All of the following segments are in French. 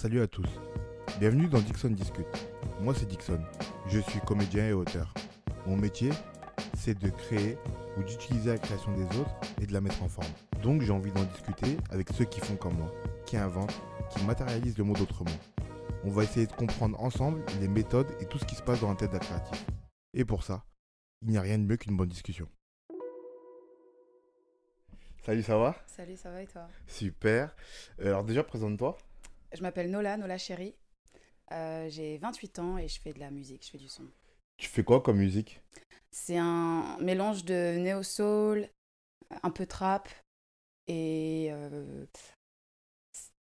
Salut à tous. Bienvenue dans Dixon Discute. Moi c'est Dixon. Je suis comédien et auteur. Mon métier, c'est de créer ou d'utiliser la création des autres et de la mettre en forme. Donc j'ai envie d'en discuter avec ceux qui font comme moi, qui inventent, qui matérialisent le monde autrement. On va essayer de comprendre ensemble les méthodes et tout ce qui se passe dans la tête d'un créatif. Et pour ça, il n'y a rien de mieux qu'une bonne discussion. Salut, ça va Salut, ça va et toi Super. Euh, alors déjà, présente-toi. Je m'appelle Nola, Nola Chéri. Euh, j'ai 28 ans et je fais de la musique, je fais du son. Tu fais quoi comme musique C'est un mélange de néo-soul, un peu trap et euh,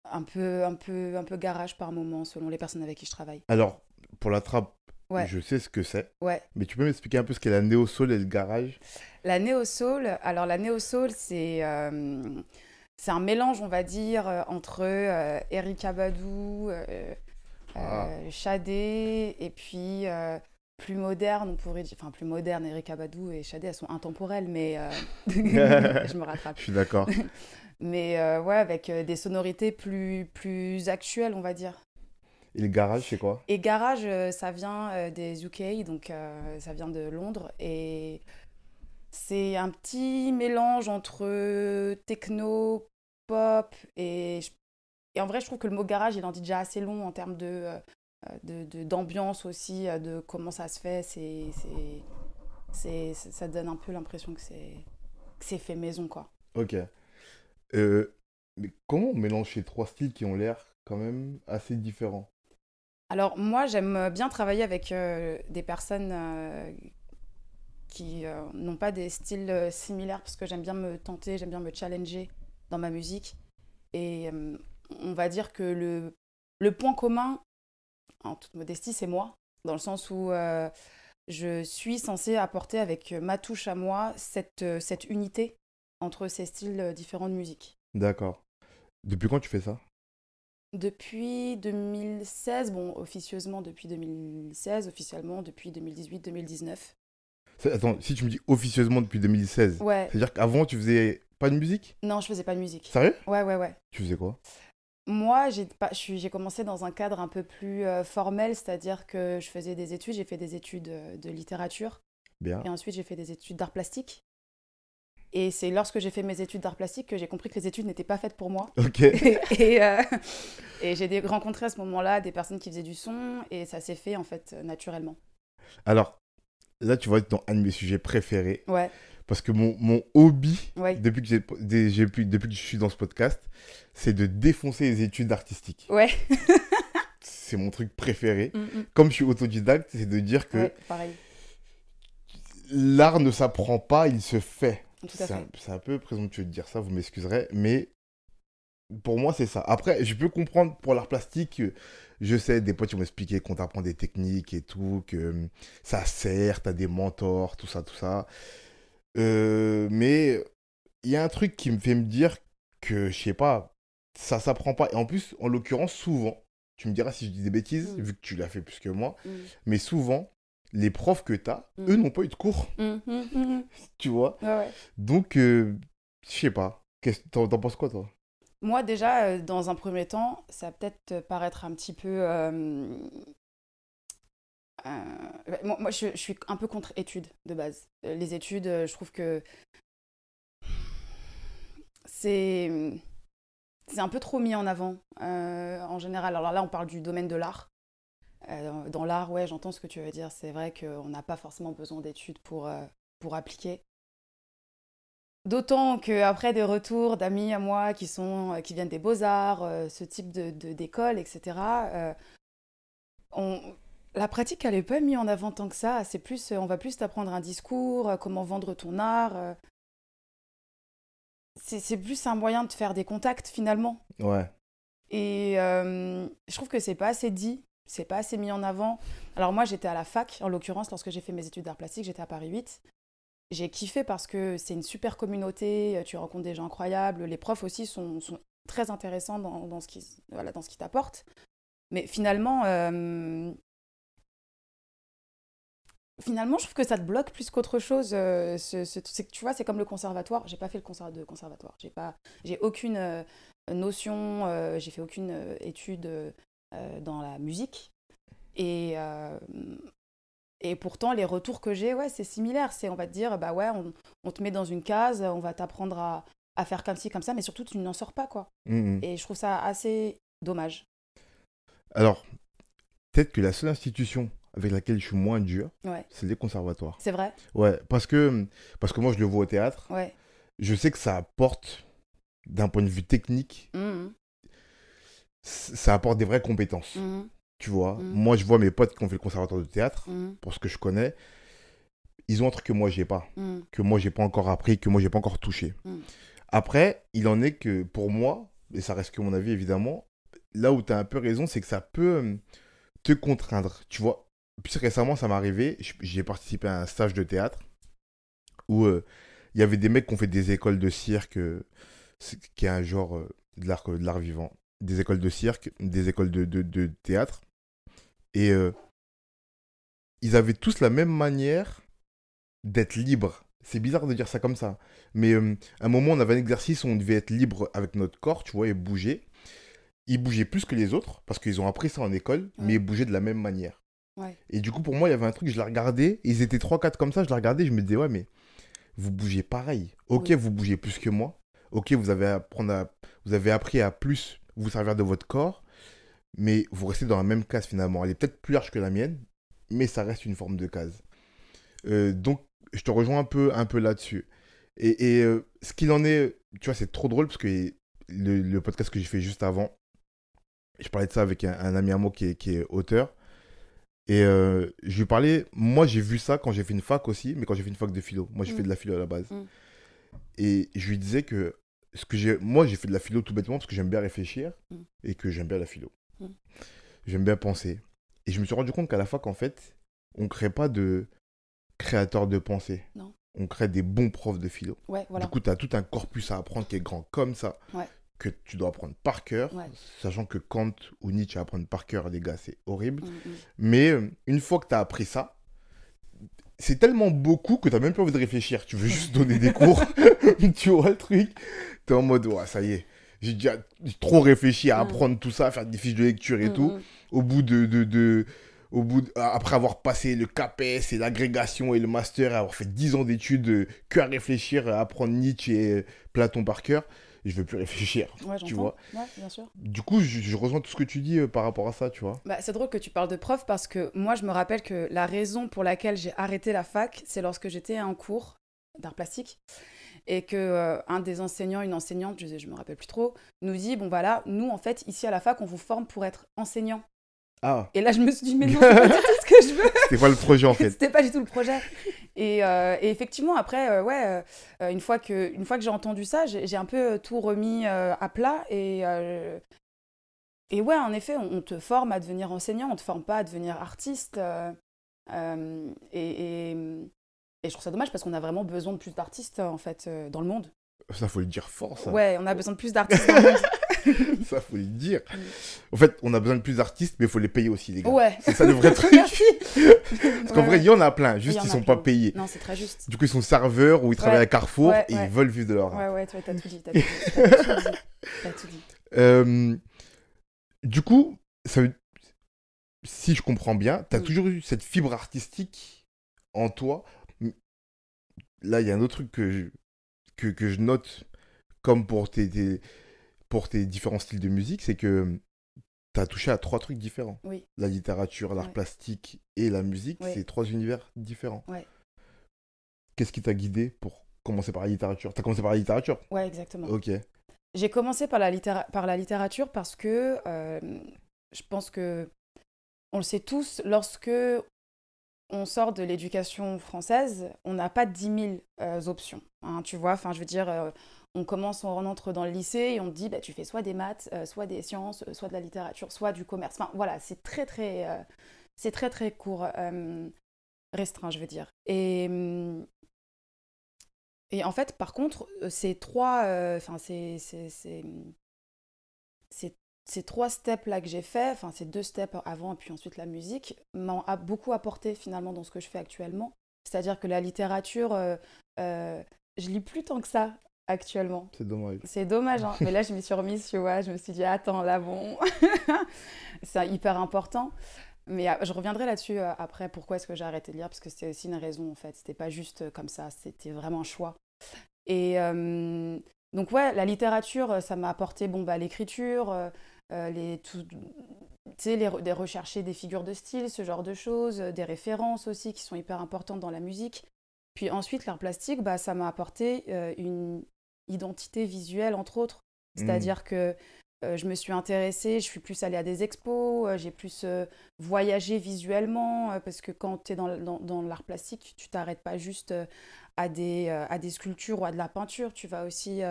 un, peu, un, peu, un peu garage par moment selon les personnes avec qui je travaille. Alors, pour la trappe, je sais ce que c'est. Ouais. Mais tu peux m'expliquer un peu ce qu'est la néo-soul et le garage La néo-soul, alors la néo-soul, c'est... Euh, c'est un mélange, on va dire, euh, entre euh, Eric Abadou, euh, euh ah. Shadé, et puis plus moderne, on pourrait dire, enfin plus moderne, Eric Abadou et Shadé, elles sont intemporelles, mais je me rattrape. je suis d'accord. mais ouais, avec des sonorités plus, plus actuelles, on va dire. Et le garage, c'est quoi Et garage, ça vient des UK, donc ça vient de Londres. Et c'est un petit mélange entre euh, techno, pop et... et, en vrai, je trouve que le mot garage, il en dit déjà assez long en termes de euh, d'ambiance de, aussi, euh, de comment ça se fait. C'est, c'est, ça donne un peu l'impression que c'est, c'est fait maison, quoi. Ok. mais comment on mélange ces trois styles qui ont l'air quand même assez différents Alors moi, j'aime bien travailler avec des personnes qui euh, n'ont pas des styles euh, similaires parce que j'aime bien me tenter, j'aime bien me challenger dans ma musique. Et euh, on va dire que le, le point commun, en toute modestie, c'est moi, dans le sens où je suis censée apporter avec ma touche à moi cette, cette unité entre ces styles différents de musique. D'accord. Depuis quand tu fais ça depuis 2016, bon, officieusement depuis 2016, officiellement depuis 2018-2019. Attends, si tu me dis officieusement depuis 2016, c'est-à-dire qu'avant, tu faisais pas de musique Non, je faisais pas de musique. Sérieux Ouais, ouais, ouais. Tu faisais quoi moi, j'ai pas, j'ai commencé dans un cadre un peu plus euh, formel, c'est-à-dire que je faisais des études, j'ai fait des études euh, de littérature. Bien. Et ensuite, j'ai fait des études d'art plastique. Et c'est lorsque j'ai fait mes études d'art plastique que j'ai compris que les études n'étaient pas faites pour moi. Ok. et, euh, et j'ai rencontré à ce moment-là des personnes qui faisaient du son et ça s'est fait en fait naturellement. Alors, là, tu vois, dans un de mes sujets préférés. Parce que mon, hobby, depuis, que j'ai depuis, depuis que je suis dans ce podcast, c'est de défoncer les études artistiques. Ouais. c'est mon truc préféré. Mm, mm. Comme je suis autodidacte, c'est de dire que l'art ne s'apprend pas, il se fait. C'est un, peu présomptueux de dire ça, vous m'excuserez, mais pour moi, c'est ça. Après, je peux comprendre pour l'art plastique euh, je sais, des potes, ils quand qu'on t'apprend des techniques et tout, que euh, ça sert, t'as des mentors, tout ça, tout ça. Euh, mais il y a un truc qui me fait me dire que, je sais pas, ça s'apprend pas. Et en plus, en l'occurrence, souvent, tu me diras si je dis des bêtises, mm. vu que tu l'as fait plus que moi, mm. mais souvent, les profs que t'as, as, mm. eux, n'ont pas eu de cours. tu vois Donc, euh, je sais pas. T'en penses quoi, toi moi déjà, euh, dans un premier temps, ça va peut-être euh, paraître un petit peu... Euh, moi, je, suis un peu contre études de base. Les études, je trouve que c'est un peu trop mis en avant en général. Alors là, on parle du domaine de l'art. dans l'art, ouais, j'entends ce que tu veux dire. C'est vrai qu'on n'a pas forcément besoin d'études pour appliquer. D'autant qu'après des retours d'amis à moi qui, euh, viennent des beaux-arts, euh, ce type d'école, de, d'école, etc., euh, la pratique, elle n'est pas mise en avant tant que ça. C'est plus, on va plus t'apprendre un discours, comment vendre ton art. c'est plus un moyen de faire des contacts finalement. Ouais. Et je trouve que c'est pas assez dit, c'est pas assez mis en avant. Alors moi, j'étais à la fac, en l'occurrence, lorsque j'ai fait mes études d'art plastique, j'étais à Paris 8 j'ai kiffé parce que c'est une super communauté, tu rencontres des gens incroyables, les profs aussi sont, sont très intéressants dans, dans ce qu'ils voilà, qui t'apportent. Mais finalement, euh, finalement, je trouve que ça te bloque plus qu'autre chose. Euh, c'est ce, tu vois, c'est comme le conservatoire. J'ai pas fait le de conservatoire. J'ai pas, j'ai aucune euh, notion. j'ai fait aucune étude dans la musique. Et et pourtant, les retours que j'ai, ouais, c'est similaire. C'est, on va te dire, bah ouais, on, te met dans une case, on va t'apprendre à, faire comme ci, comme ça, mais surtout, tu n'en sors pas, quoi. Mm, mm. Et je trouve ça assez dommage. Alors, peut-être que la seule institution avec laquelle je suis moins dur, c'est les conservatoires. C'est vrai Ouais, parce que, parce que moi, je le vois au théâtre. Je sais que ça apporte, d'un point de vue technique, mm, ça apporte des vraies compétences. Tu vois, mm. moi, je vois mes potes qui ont fait le conservatoire de théâtre, mm. pour ce que je connais. Ils ont un truc que moi, j'ai pas, mm. que moi, j'ai pas encore appris, que moi, j'ai pas encore touché. Après, il en est que pour moi, et ça reste que mon avis évidemment, là où tu as un peu raison, c'est que ça peut euh, te contraindre. Tu vois, plus récemment, ça m'est arrivé, j'ai participé à un stage de théâtre où euh, il y avait des mecs qui ont fait des écoles de cirque, euh, qui est un genre de l'art vivant des écoles de cirque, des écoles de, théâtre. Et euh, ils avaient tous la même manière d'être libres. C'est bizarre de dire ça comme ça. Mais à euh, un moment, on avait un exercice où on devait être libre avec notre corps, tu vois, et bouger. Ils bougeaient plus que les autres, parce qu'ils ont appris ça en école, mais ils bougeaient de la même manière. Et du coup, pour moi, il y avait un truc, je la regardais, ils étaient trois, quatre comme ça, je la regardais, je me disais, ouais, mais vous bougez pareil. Ok, vous bougez plus que moi. Ok, vous avez, à, vous avez appris à plus vous servir de votre corps, mais vous restez dans la même case finalement. Elle est peut-être plus large que la mienne, mais ça reste une forme de case. Euh, donc, je te rejoins un peu, un peu là-dessus. Et, euh, ce qu'il en est, tu vois, c'est trop drôle parce que le, podcast que j'ai fait juste avant, je parlais de ça avec un, ami à moi qui est, auteur. Et euh, je lui parlais, moi j'ai vu ça quand j'ai fait une fac aussi, mais quand j'ai fait une fac de philo. Moi j'ai fait mm. de la philo à la base. Mm. Et je lui disais que que j'ai, moi, j'ai fait de la philo tout bêtement parce que j'aime bien réfléchir mm. et que j'aime bien la philo. Mm. J'aime bien penser. Et je me suis rendu compte qu'à la fois qu'en fait, on ne crée pas de créateurs de pensée. On crée des bons profs de philo. Du coup, tu as tout un corpus à apprendre qui est grand comme ça, que tu dois apprendre par cœur, sachant que Kant ou Nietzsche à apprendre par cœur, les gars, c'est horrible. Mm, Mais euh, une fois que tu as appris ça, c'est tellement beaucoup que tu t'as même plus envie de réfléchir. Tu veux juste donner des cours. tu vois le truc. T'es en mode, ça y est. J'ai déjà trop réfléchi à mm. apprendre tout ça, faire des fiches de lecture et mm, tout. Mm. Au bout de, au bout après avoir passé le CAPES et l'agrégation et le master, avoir fait 10 ans d'études euh, que à réfléchir, à apprendre Nietzsche et euh, Platon par cœur, je veux plus réfléchir. tu vois. bien sûr. Du coup, je, rejoins tout ce que tu dis euh, par rapport à ça, tu vois. Bah, c'est drôle que tu parles de prof parce que moi, je me rappelle que la raison pour laquelle j'ai arrêté la fac, c'est lorsque j'étais en cours d'art plastique et que euh, un des enseignants, une enseignante, je, ne me rappelle plus trop, nous dit bon voilà, nous en fait ici à la fac, on vous forme pour être enseignant. Ah. Et là, je me suis dit, mais non, c'est pas tout ce que je veux. C'était pas le projet, en fait. C'était pas du tout le projet. Et, euh, effectivement, après, euh, ouais, euh, une fois que, une fois que j'ai entendu ça, j'ai un peu tout remis à plat. Et, et ouais, en effet, on, te forme à devenir enseignant, on te forme pas à devenir artiste. Et, et, je trouve ça dommage parce qu'on a vraiment besoin de plus d'artistes, en fait, dans le monde. Ça, faut le dire fort, ça. Ouais, on a besoin de plus d'artistes dans le monde. ça, faut le dire. En fait, on a besoin de plus d'artistes, mais il faut les payer aussi, les gars. Ouais. ça devrait être Parce qu'en vrai, il y en a plein, juste ils sont pas payés. Non, c'est très juste. Du coup, ils sont serveurs ou ils travaillent à Carrefour et ils veulent vivre de leur Ouais, ouais, t'as tout dit. T'as tout dit. T'as tout dit. Euh, du coup, ça si je comprends bien, tu as mm. toujours eu cette fibre artistique en toi. Là, il y a un autre truc que je, que, je note, comme pour tes, pour tes différents styles de musique, c'est que tu as touché à trois trucs différents. Oui. La littérature, l'art plastique et la musique, c'est trois univers différents. Ouais. Qu'est-ce qui t'a guidé pour commencer par la littérature Tu as commencé par la littérature Ouais, exactement. Ok. J'ai commencé par la, par la littérature parce que euh, je pense que on le sait tous, lorsque on sort de l'éducation française, on n'a pas 10 000 euh, options. Hein, tu vois, enfin, je veux dire, euh, on commence, on rentre dans le lycée et on te dit bah, tu fais soit des maths, euh, soit des sciences, euh, soit de la littérature, soit du commerce. voilà, c'est très très, euh, c'est très très court, restreint, je veux dire. Et, hum, et en fait, par contre, ces trois, enfin ces, trois steps là que j'ai fait, enfin ces deux steps avant et puis ensuite la musique, m'ont beaucoup apporté finalement dans ce que je fais actuellement. C'est-à-dire que la littérature je lis plus tant que ça actuellement. C'est dommage. C'est dommage, hein. mais là je m'y suis remise, tu vois, je me suis dit attends là bon, c'est hyper important. Mais ah, je reviendrai là-dessus euh, après, pourquoi est-ce que j'ai arrêté de lire, parce que c'était aussi une raison en fait, c'était pas juste euh, comme ça, c'était vraiment un choix. Et euh, donc ouais, la littérature, ça m'a apporté bon, bah, l'écriture, les, tout, les, des rechercher des figures de style, ce genre de choses, des références aussi qui sont hyper importantes dans la musique. Puis ensuite, l'art plastique, bah, ça m'a apporté une, identité visuelle, entre autres. Mmh. C'est-à-dire que euh, je me suis intéressée, je suis plus allée à des expos, euh, j'ai plus euh, voyagé visuellement, parce que quand tu es dans, dans, l'art plastique, tu t'arrêtes pas juste à, des, à des sculptures ou à de la peinture, tu vas aussi...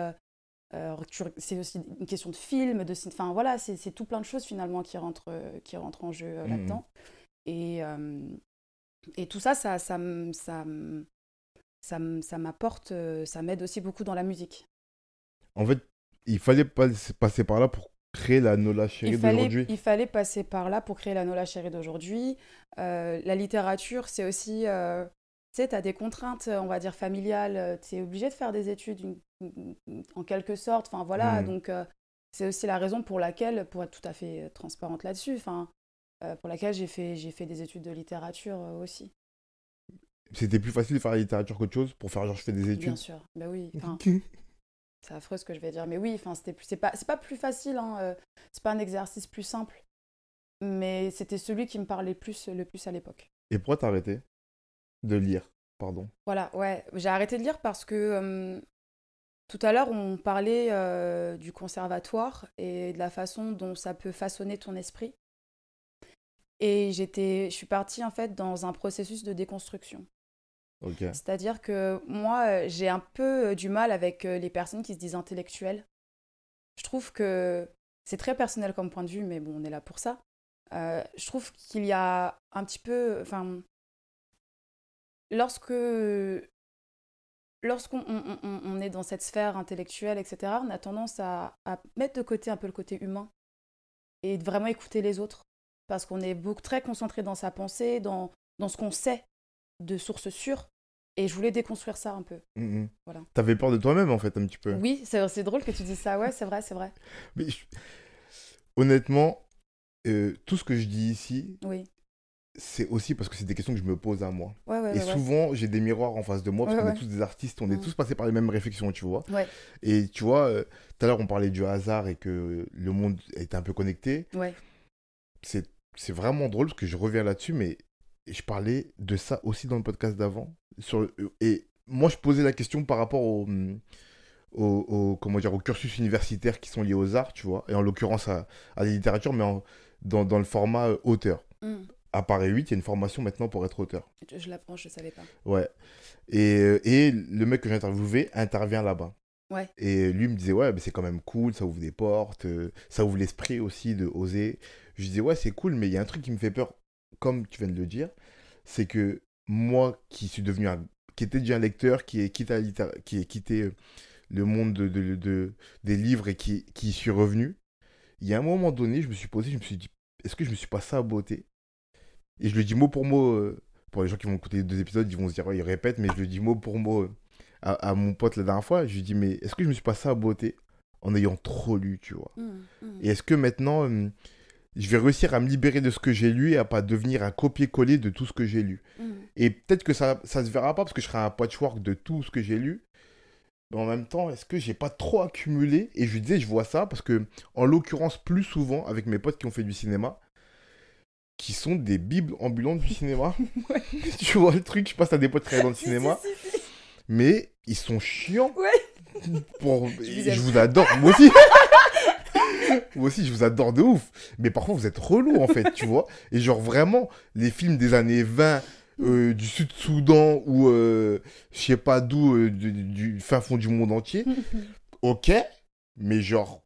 c'est aussi une question de film, de enfin voilà, c'est tout plein de choses finalement qui rentrent, qui rentrent en jeu mmh. là-dedans. Et, et tout ça, ça, ça, ça, ça ça m'apporte, euh, ça m'aide aussi beaucoup dans la musique. En fait, il fallait passer par là pour créer la Nola Chérie d'aujourd'hui Il fallait passer par là pour créer la Nola Chérie d'aujourd'hui. Euh, la littérature, c'est aussi... Euh, tu sais, tu as des contraintes, on va dire, familiales. Tu es obligé de faire des études en quelque sorte. Enfin, voilà, hmm. donc... c'est aussi la raison pour laquelle, pour être tout à fait transparente là-dessus, pour laquelle j'ai fait des études de littérature aussi. C'était plus facile de faire la littérature qu'autre chose pour faire genre je fais des études. Bien sûr, ben oui. c'est affreux ce que je vais dire, mais oui, enfin c'était plus, c'est pas, c'est pas plus facile, hein, euh, c'est pas un exercice plus simple, mais c'était celui qui me parlait plus le plus à l'époque. Et pourquoi t'as arrêté de lire, pardon Voilà, ouais, j'ai arrêté de lire parce que tout à l'heure on parlait euh, du conservatoire et de la façon dont ça peut façonner ton esprit. Et j'étais, je suis partie en fait dans un processus de déconstruction. C'est-à-dire que moi, euh, j'ai un peu euh, du mal avec euh, les personnes qui se disent intellectuelles. Je trouve que c'est très personnel comme point de vue, mais bon, on est là pour ça. je trouve qu'il y a un petit peu. Enfin. Lorsque. Lorsqu'on on, est dans cette sphère intellectuelle, etc., on a tendance à, mettre de côté un peu le côté humain et de vraiment écouter les autres. Parce qu'on est beaucoup, très concentré dans sa pensée, dans ce qu'on sait, de sources sûres. Et je voulais déconstruire ça un peu. Mm, mm. Voilà. T'avais peur de toi-même, en fait, un petit peu. Oui, c'est drôle que tu dises ça. Ouais, c'est vrai, c'est vrai. Mais Honnêtement, euh, tout ce que je dis ici, oui. c'est aussi parce que c'est des questions que je me pose à moi. et souvent, j'ai des miroirs en face de moi, parce qu'on est tous des artistes, on est mm. tous passés par les mêmes réflexions, tu vois. Et tu vois, euh, tout à l'heure, on parlait du hasard et que le monde est un peu connecté. C'est vraiment drôle, parce que je reviens là-dessus, mais je parlais de ça aussi dans le podcast d'avant. Sur, et moi, je posais la question par rapport mm, au, au, comment dire, au cursus universitaire qui sont liés aux arts, tu vois, et en l'occurrence à, à la littérature, mais dans, dans, le format euh, auteur. Hmm. À Paris e 8, il y a une formation maintenant pour être auteur. Je, l'apprends, je ne savais pas. Ouais. Et, et le mec que j'ai interviewé intervient là-bas. Ouais. Et lui me disait, ouais, mais c'est quand même cool, ça ouvre des portes, euh, ça ouvre l'esprit aussi de oser. Je disais, ouais, c'est cool, mais il y a un truc qui me fait peur comme tu viens de le dire, c'est que moi qui suis devenu un, qui était déjà un lecteur, qui ai quitté, qui est quitté euh, le monde de, des livres et qui, qui suis revenu, il y a un moment donné, je me suis posé, je me suis dit, est-ce que je me suis pas saboté Et je le dis mot pour mot, euh, pour les gens qui vont écouter les deux épisodes, ils vont se dire, ils répètent, mais je le dis mot pour mot euh, à, mon pote la dernière fois, je lui dis, mais est-ce que je me suis pas saboté en ayant trop lu, tu vois mmh, mmh. Et est-ce que maintenant, je vais réussir à me libérer de ce que j'ai lu et à pas devenir un copier-coller de tout ce que j'ai lu. Mm. Et peut-être que ça ça se verra pas parce que je serai un patchwork de tout ce que j'ai lu. Mais en même temps, est-ce que j'ai pas trop accumulé Et je lui disais, je vois ça parce que en l'occurrence plus souvent avec mes potes qui ont fait du cinéma, qui sont des bibles ambulantes du cinéma. tu vois le truc, je passe à des potes très dans le cinéma. Mais ils sont chiants. Je, vous adore, moi aussi. Moi aussi, je vous adore de ouf. Mais parfois, vous êtes relou, en fait, tu vois. Et genre, vraiment, les films des années 20, euh, du Sud-Soudan ou euh, je sais pas d'où, euh, du, fin fond du monde entier, ok, mais genre.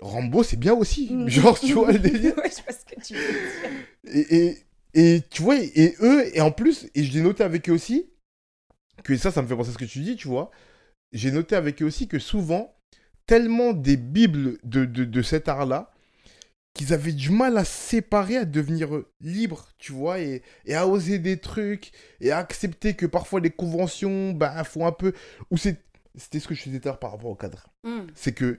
Rambo, c'est bien aussi. Genre, tu vois le délire. ouais, je sais ce que tu veux Et, et, et tu vois, et eux, et en plus, et je l'ai noté avec eux aussi, que ça, ça me fait penser à ce que tu dis, tu vois. J'ai noté avec eux aussi que souvent, tellement des bibles de, cet art-là qu'ils avaient du mal à se séparer, à devenir libres, tu vois, et, à oser des trucs, et à accepter que parfois les conventions, ben, font un peu... Ou c'est... C'était ce que je disais tard par rapport au cadre. Hmm. C'est que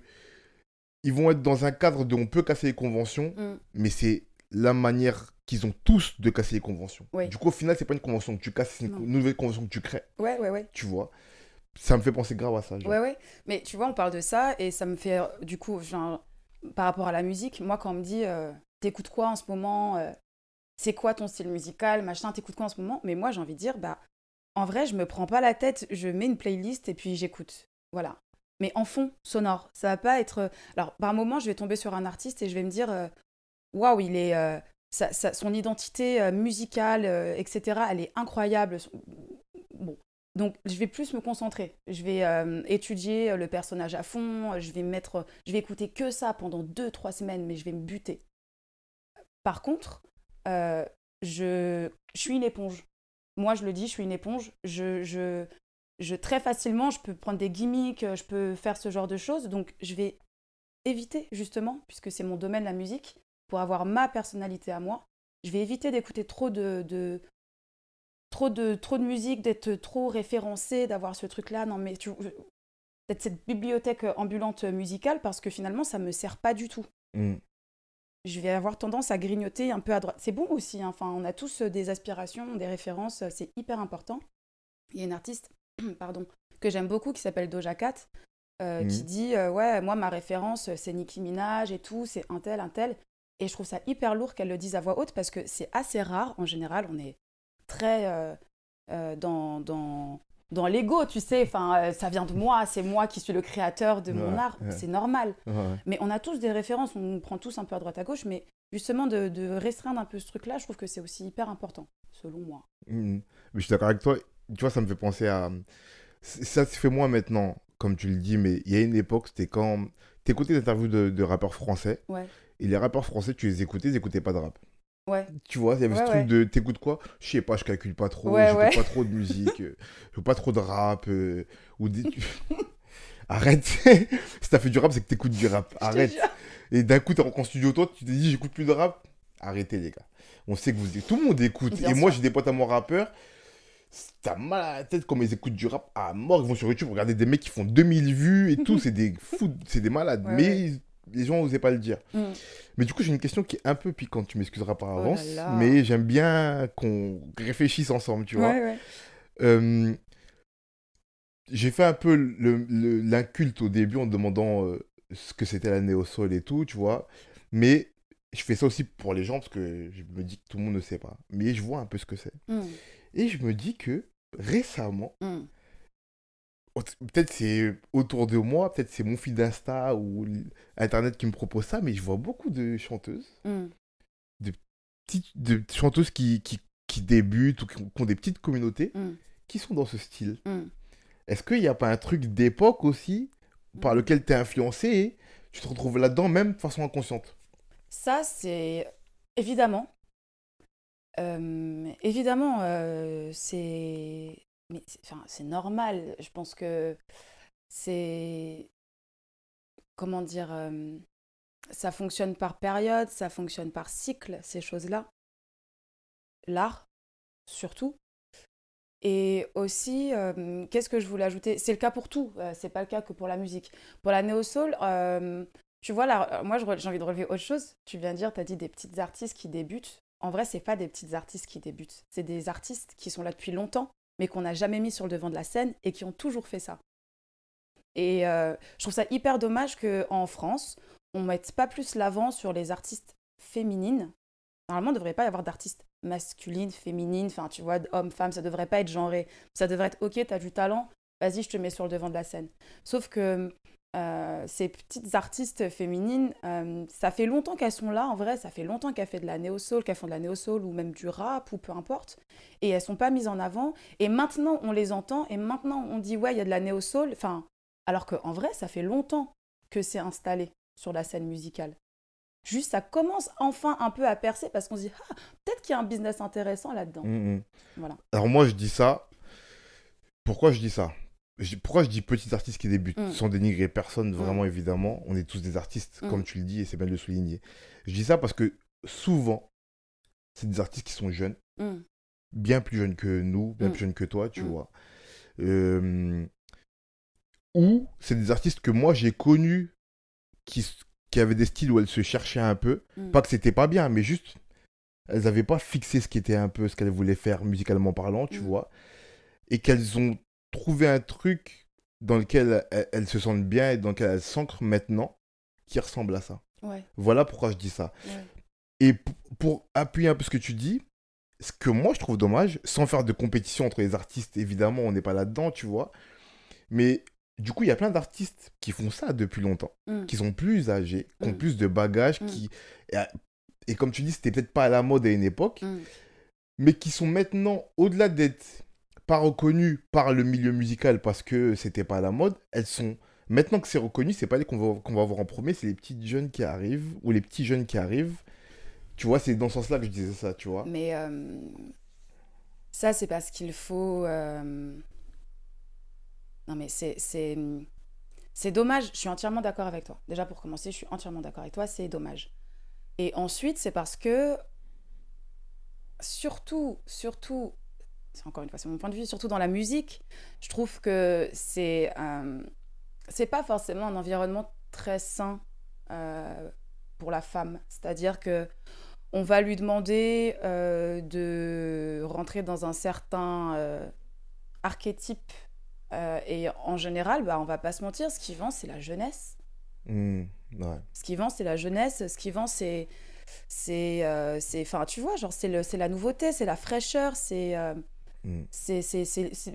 ils vont être dans un cadre où on peut casser les conventions, hmm. mais c'est la manière qu'ils ont tous de casser les conventions. Du coup, au final, c'est pas une convention que tu casses, c'est une nouvelle convention que tu crées. Ouais, ouais, ouais. Tu vois ça me fait penser grave à ça. Ouais, ouais. Mais tu vois, on parle de ça et ça me fait, euh, du coup, genre, par rapport à la musique, moi, quand on me dit, euh, t'écoutes quoi en ce moment euh, C'est quoi ton style musical Machin, t'écoutes quoi en ce moment Mais moi, j'ai envie de dire, bah, en vrai, je me prends pas la tête, je mets une playlist et puis j'écoute. Voilà. Mais en fond sonore, ça va pas être. Alors, par moment, je vais tomber sur un artiste et je vais me dire, waouh, il est. son identité musicale, etc., elle est incroyable. Bon, donc, je vais plus me concentrer. Je vais euh, étudier euh, le personnage à fond. Euh, je vais mettre, je vais écouter que ça pendant deux, trois semaines, mais je vais me buter. Par contre, je, suis une éponge. Moi, je le dis, je suis une éponge. Je, très facilement, je peux prendre des gimmicks, je peux faire ce genre de choses. Donc, je vais éviter justement, puisque c'est mon domaine la musique, pour avoir ma personnalité à moi. Je vais éviter d'écouter trop de, trop de, trop de musique, d'être trop référencé, d'avoir ce truc-là. Non, mais d'être cette bibliothèque ambulante musicale parce que finalement, ça me sert pas du tout. Mm. Je vais avoir tendance à grignoter un peu à droite. C'est bon aussi. Hein. Enfin, on a tous des aspirations, des références. C'est hyper important. Il y a une artiste, pardon, que j'aime beaucoup qui s'appelle Doja Cat. Euh, mm. qui dit euh, ouais moi ma référence c'est Nicki Minaj et tout c'est un tel un tel et je trouve ça hyper lourd qu'elle le dise à voix haute parce que c'est assez rare en général on est très euh, euh, dans, dans, dans l'ego, tu sais, enfin, euh, ça vient de moi, c'est moi qui suis le créateur de mon art, c'est normal. mais on a tous des références, on prend tous un peu à droite à gauche, mais justement de, restreindre un peu ce truc-là, je trouve que c'est aussi hyper important, selon moi. Mm. Mais je suis d'accord avec toi, tu vois, ça me fait penser à... Ça se fait moi maintenant, comme tu le dis, mais il y a une époque, c'était quand... T'écoutais des interviews de, de rappeurs français, et les rappeurs français, tu les écoutais, ils n'écoutaient pas de rap. Tu vois, il y avait ce truc de t'écoutes quoi Je sais pas, je calcule pas trop, j'écoute pas trop de musique, je euh, pas trop de rap euh, ou Arrête. si t'as fait du rap, c'est que t'écoutes du rap. Arrête. Et d'un coup, t'es en studio toi, tu te dis j'écoute plus de rap. Arrêtez les gars. On sait que vous tout le monde écoute et moi j'ai des potes à moi rappeurs. T'as mal à la tête comme ils écoutent du rap à mort, ils vont sur YouTube regarder des mecs qui font 2000 vues et tout, c'est des fous, c'est des malades. Mais les gens n'osaient pas le dire. Mm. Mais du coup, j'ai une question qui est un peu piquante, tu m'excuseras par oh avance, mais j'aime bien qu'on réfléchisse ensemble, tu vois. Euh, j'ai fait un peu l'inculte au début en demandant euh, ce que c'était la néo sol et tout, tu vois. Mais je fais ça aussi pour les gens parce que je me dis que tout le monde ne sait pas. Mais je vois un peu ce que c'est. Mm. Et je me dis que récemment, mm peut-être c'est autour de moi, peut-être c'est mon fil d'Insta ou Internet qui me propose ça, mais je vois beaucoup de chanteuses, hmm. de, petites, de chanteuses qui, qui, débutent ou qui ont, des petites communautés hmm. qui sont dans ce style. Hmm. Est-ce qu'il n'y a pas un truc d'époque aussi par lequel tu es influencé et tu te retrouves là-dedans même de façon inconsciente Ça, c'est évidemment. Euh, évidemment, euh, c'est mais c'est normal. Je pense que c'est. Comment dire euh, Ça fonctionne par période, ça fonctionne par cycle, ces choses-là. L'art, surtout. Et aussi, euh, qu'est-ce que je voulais ajouter C'est le cas pour tout, euh, c'est pas le cas que pour la musique. Pour la néo-soul, tu vois, là, moi j'ai envie de relever autre chose. Tu viens de dire, tu as dit des petites artistes qui débutent. En vrai, c'est pas des petites artistes qui débutent, c'est des artistes qui sont là depuis longtemps mais qu'on n'a jamais mis sur le devant de la scène et qui ont toujours fait ça. Et euh, je trouve ça hyper dommage qu'en France, on ne mette pas plus l'avant sur les artistes féminines. Normalement, il ne devrait pas y avoir d'artistes masculines, féminines, enfin, tu vois, hommes, femmes, ça ne devrait pas être genré. Ça devrait être, ok, tu as du talent, vas-y, je te mets sur le devant de la scène. Sauf que euh, ces petites artistes féminines, euh, ça fait longtemps qu'elles sont là, en vrai, ça fait longtemps qu'elles font de la néo-soul, qu'elles font de la néo-soul ou même du rap ou peu importe, et elles sont pas mises en avant. Et maintenant, on les entend et maintenant, on dit ouais, il y a de la néo-soul, enfin, alors qu'en vrai, ça fait longtemps que c'est installé sur la scène musicale. Juste, ça commence enfin un peu à percer parce qu'on se dit ah, peut-être qu'il y a un business intéressant là-dedans. Mmh, mmh. Voilà. Alors moi, je dis ça. Pourquoi je dis ça pourquoi je dis petits artistes qui débutent mm. Sans dénigrer personne, mm. vraiment, évidemment. On est tous des artistes, mm. comme tu le dis, et c'est bien de le souligner. Je dis ça parce que souvent, c'est des artistes qui sont jeunes, bien plus jeunes que nous, bien plus jeunes que toi, tu vois. Euh, ou c'est des artistes que moi, j'ai connus qui, avaient des styles où elles se cherchaient un peu. Pas que c'était pas bien, mais juste, elles n'avaient pas fixé ce qui était un peu ce qu'elles voulaient faire musicalement parlant, tu vois. Et qu'elles ont trouver un truc dans lequel elle se sentent bien et dans lequel elles s'ancrent maintenant qui ressemble à ça. Voilà pourquoi je dis ça. Et pour appuyer un peu ce que tu dis, ce que moi je trouve dommage, sans faire de compétition entre les artistes, évidemment, on n'est pas là-dedans, tu vois. Mais du coup, il y a plein d'artistes qui font ça depuis longtemps, mm. qui sont plus âgés, qui ont mm. plus de bagages, mm. qui. Et, comme tu dis, c'était peut-être pas à la mode à une époque, mais qui sont maintenant, au-delà d'être pas reconnues par le milieu musical parce que c'était pas la mode, elles sont maintenant que c'est reconnu, c'est pas les qu'on va, voir en premier, c'est les petites jeunes qui arrivent ou les petits jeunes qui arrivent. Tu vois, c'est dans ce sens-là que je disais ça, tu vois. Mais euh, ça, c'est parce qu'il faut. Euh, non, mais c'est. C'est dommage, je suis entièrement d'accord avec toi. Déjà pour commencer, je suis entièrement d'accord avec toi, c'est dommage. Et ensuite, c'est parce que surtout, surtout encore une fois, c'est mon point de vue, surtout dans la musique, je trouve que c'est euh, c'est pas forcément un environnement très sain euh, pour la femme. C'est-à-dire que on va lui demander euh, de rentrer dans un certain archétype. et en général, bah, on va pas se mentir, ce qui vend, c'est la jeunesse. Mmh, ouais. Ce qui vend, c'est la jeunesse. Ce qui vend, c'est c'est enfin tu vois genre c'est le c'est la nouveauté c'est la fraîcheur c'est Mm. C'est,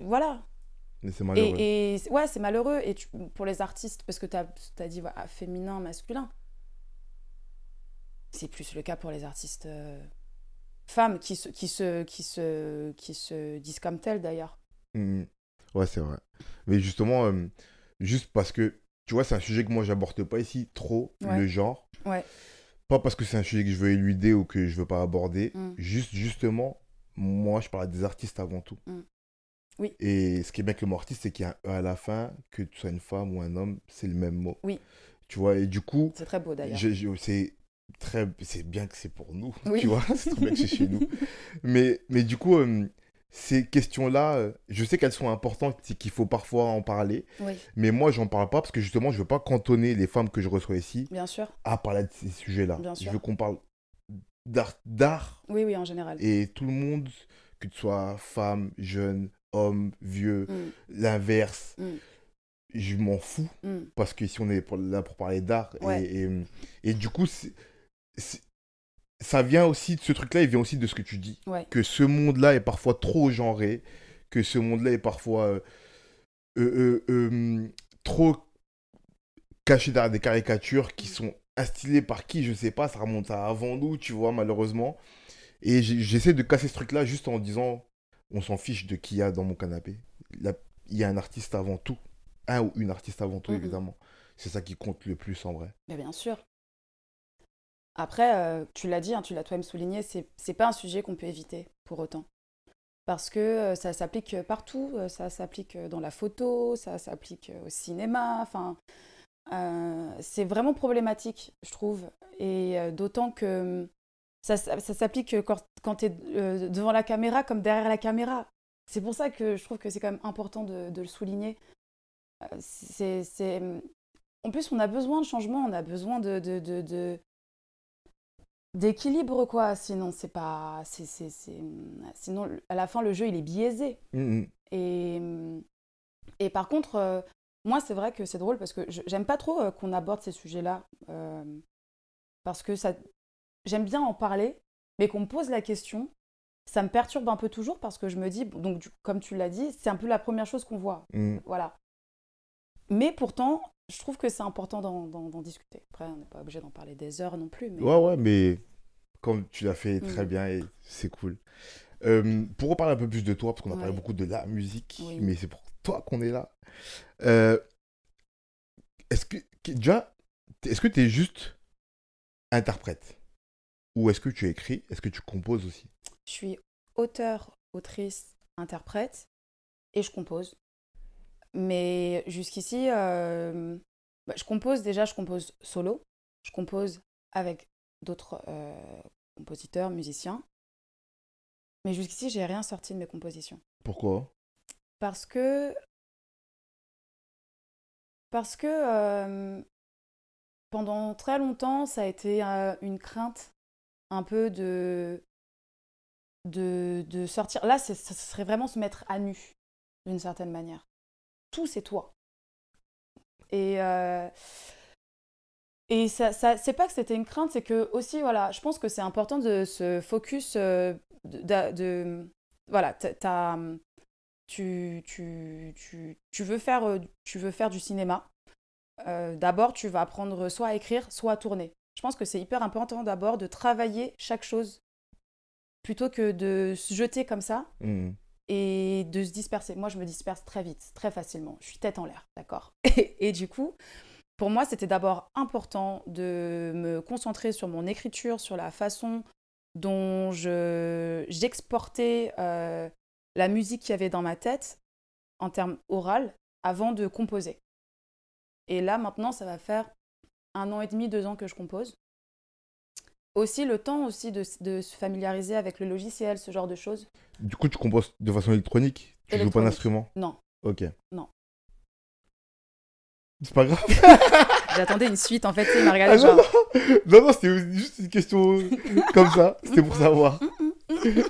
Voilà. c'est malheureux. Et, ouais, c'est malheureux. Et pour les artistes, parce que tu as, dit voilà, féminin, masculin. C'est plus le cas pour les artistes euh, femmes qui se, qui, se, qui, se, qui se disent comme telles d'ailleurs. Mm, mm. Ouais, c'est vrai. Mais justement, euh, juste parce que, tu vois, c'est un sujet que moi, j'aborde pas ici trop, le genre. Ouais. Pas parce que c'est un sujet que je veux éluder ou que je veux pas aborder. Juste, justement, moi, je parle des artistes avant tout. Mm. Oui. Et ce qui est bien avec le mot artiste, c'est qu'il y a un E à la fin, que tu sois une femme ou un homme, c'est le même mot. Oui. Tu vois, et du coup. C'est très beau d'ailleurs. c'est très. C'est bien que c'est pour nous, tu vois, c'est bien que c'est chez nous. Mais, mais du coup, euh, ces questions-là, euh, je sais qu'elles sont importantes, qu'il faut parfois en parler. Oui. Mais moi, j'en parle pas parce que justement, je veux pas cantonner les femmes que je reçois ici. Bien sûr. À parler de ces sujets-là. Bien sûr. Je veux qu'on parle d'art. Oui, oui, en général. Et tout le monde, que tu sois femme, jeune, homme, vieux, mm. l'inverse, mm. je m'en fous. Mm. Parce que si on est là pour parler d'art, et, du coup, ça vient aussi de ce truc-là, il vient aussi de ce que tu dis. Que ce monde-là est parfois trop genré, que ce monde-là est parfois euh, euh, euh, trop caché derrière des caricatures qui sont instillé par qui, je sais pas, ça remonte à avant nous, tu vois, malheureusement. Et j'essaie de casser ce truc-là juste en disant, on s'en fiche de qui il y a dans mon canapé. Il y a un artiste avant tout. Un ou une artiste avant tout, mmh évidemment. C'est ça qui compte le plus en vrai. Mais bien sûr. Après, euh, tu l'as dit, hein, tu l'as toi-même souligné, c'est pas un sujet qu'on peut éviter pour autant. Parce que euh, ça s'applique partout, euh, ça s'applique dans la photo, ça s'applique au cinéma, enfin, euh, c'est vraiment problématique, je trouve. Et euh, d'autant que hum, ça, ça, s'applique quand, tu es euh, devant la caméra comme derrière la caméra. C'est pour ça que je trouve que c'est quand même important de, de le souligner. c'est, hum, En plus, on a besoin de changement, on a besoin de, de, d'équilibre, quoi. Sinon, c'est pas. C'est, c'est, hum, Sinon, à la fin, le jeu, il est biaisé. Mmh, mmh. Et, et par contre moi, c'est vrai que c'est drôle parce que j'aime pas trop euh, qu'on aborde ces sujets-là. Euh, parce que J'aime bien en parler, mais qu'on me pose la question, ça me perturbe un peu toujours parce que je me dis, donc comme tu l'as dit, c'est un peu la première chose qu'on voit. Mm. Voilà. Mais pourtant, je trouve que c'est important d'en discuter. Après, on n'est pas obligé d'en parler des heures non plus. Ouais, ouais, mais comme tu l'as fait très mm. bien et c'est cool. Euh, pour reparler un peu plus de toi, parce qu'on a parlé beaucoup de la musique, mais c'est pour toi qu'on est là. Euh, est-ce que, déjà, est-ce que tu es juste interprète Ou est-ce que tu écris Est-ce que tu composes aussi Je suis auteur, autrice, interprète et je compose. Mais jusqu'ici, euh, bah, je compose déjà, je compose solo, je compose avec d'autres euh, compositeurs, musiciens. Mais jusqu'ici, j'ai rien sorti de mes compositions. Pourquoi parce que parce que euh, pendant très longtemps, ça a été euh, une crainte un peu de, de, sortir. Là, ça serait vraiment se mettre à nu, d'une certaine manière. Tout, c'est toi. Et, euh, et ça, ça c'est pas que c'était une crainte, c'est que aussi, voilà, je pense que c'est important de se focus, de, de voilà, t'as tu, tu, tu, tu, veux, faire, euh, tu veux faire du cinéma, euh, d'abord tu vas apprendre soit à écrire, soit à tourner. Je pense que c'est hyper important d'abord de travailler chaque chose plutôt que de se jeter comme ça mm. et de se disperser. Moi, je me disperse très vite, très facilement. Je suis tête en l'air, d'accord et, du coup, pour moi, c'était d'abord important de me concentrer sur mon écriture, sur la façon dont j'exportais je, euh, la musique qu'il y avait dans ma tête en termes oral avant de composer. Et là, maintenant, ça va faire un an et demi, deux ans que je compose. Aussi, le temps aussi de, se familiariser avec le logiciel, ce genre de choses. Du coup, tu composes de façon électronique Tu joues pas d'instrument Non. Ok. Non. C'est pas grave. J'attendais une suite, en fait, c'est ah, non, non, non c'était juste une question euh, comme ça. C'était pour savoir. Mm, mm, mm,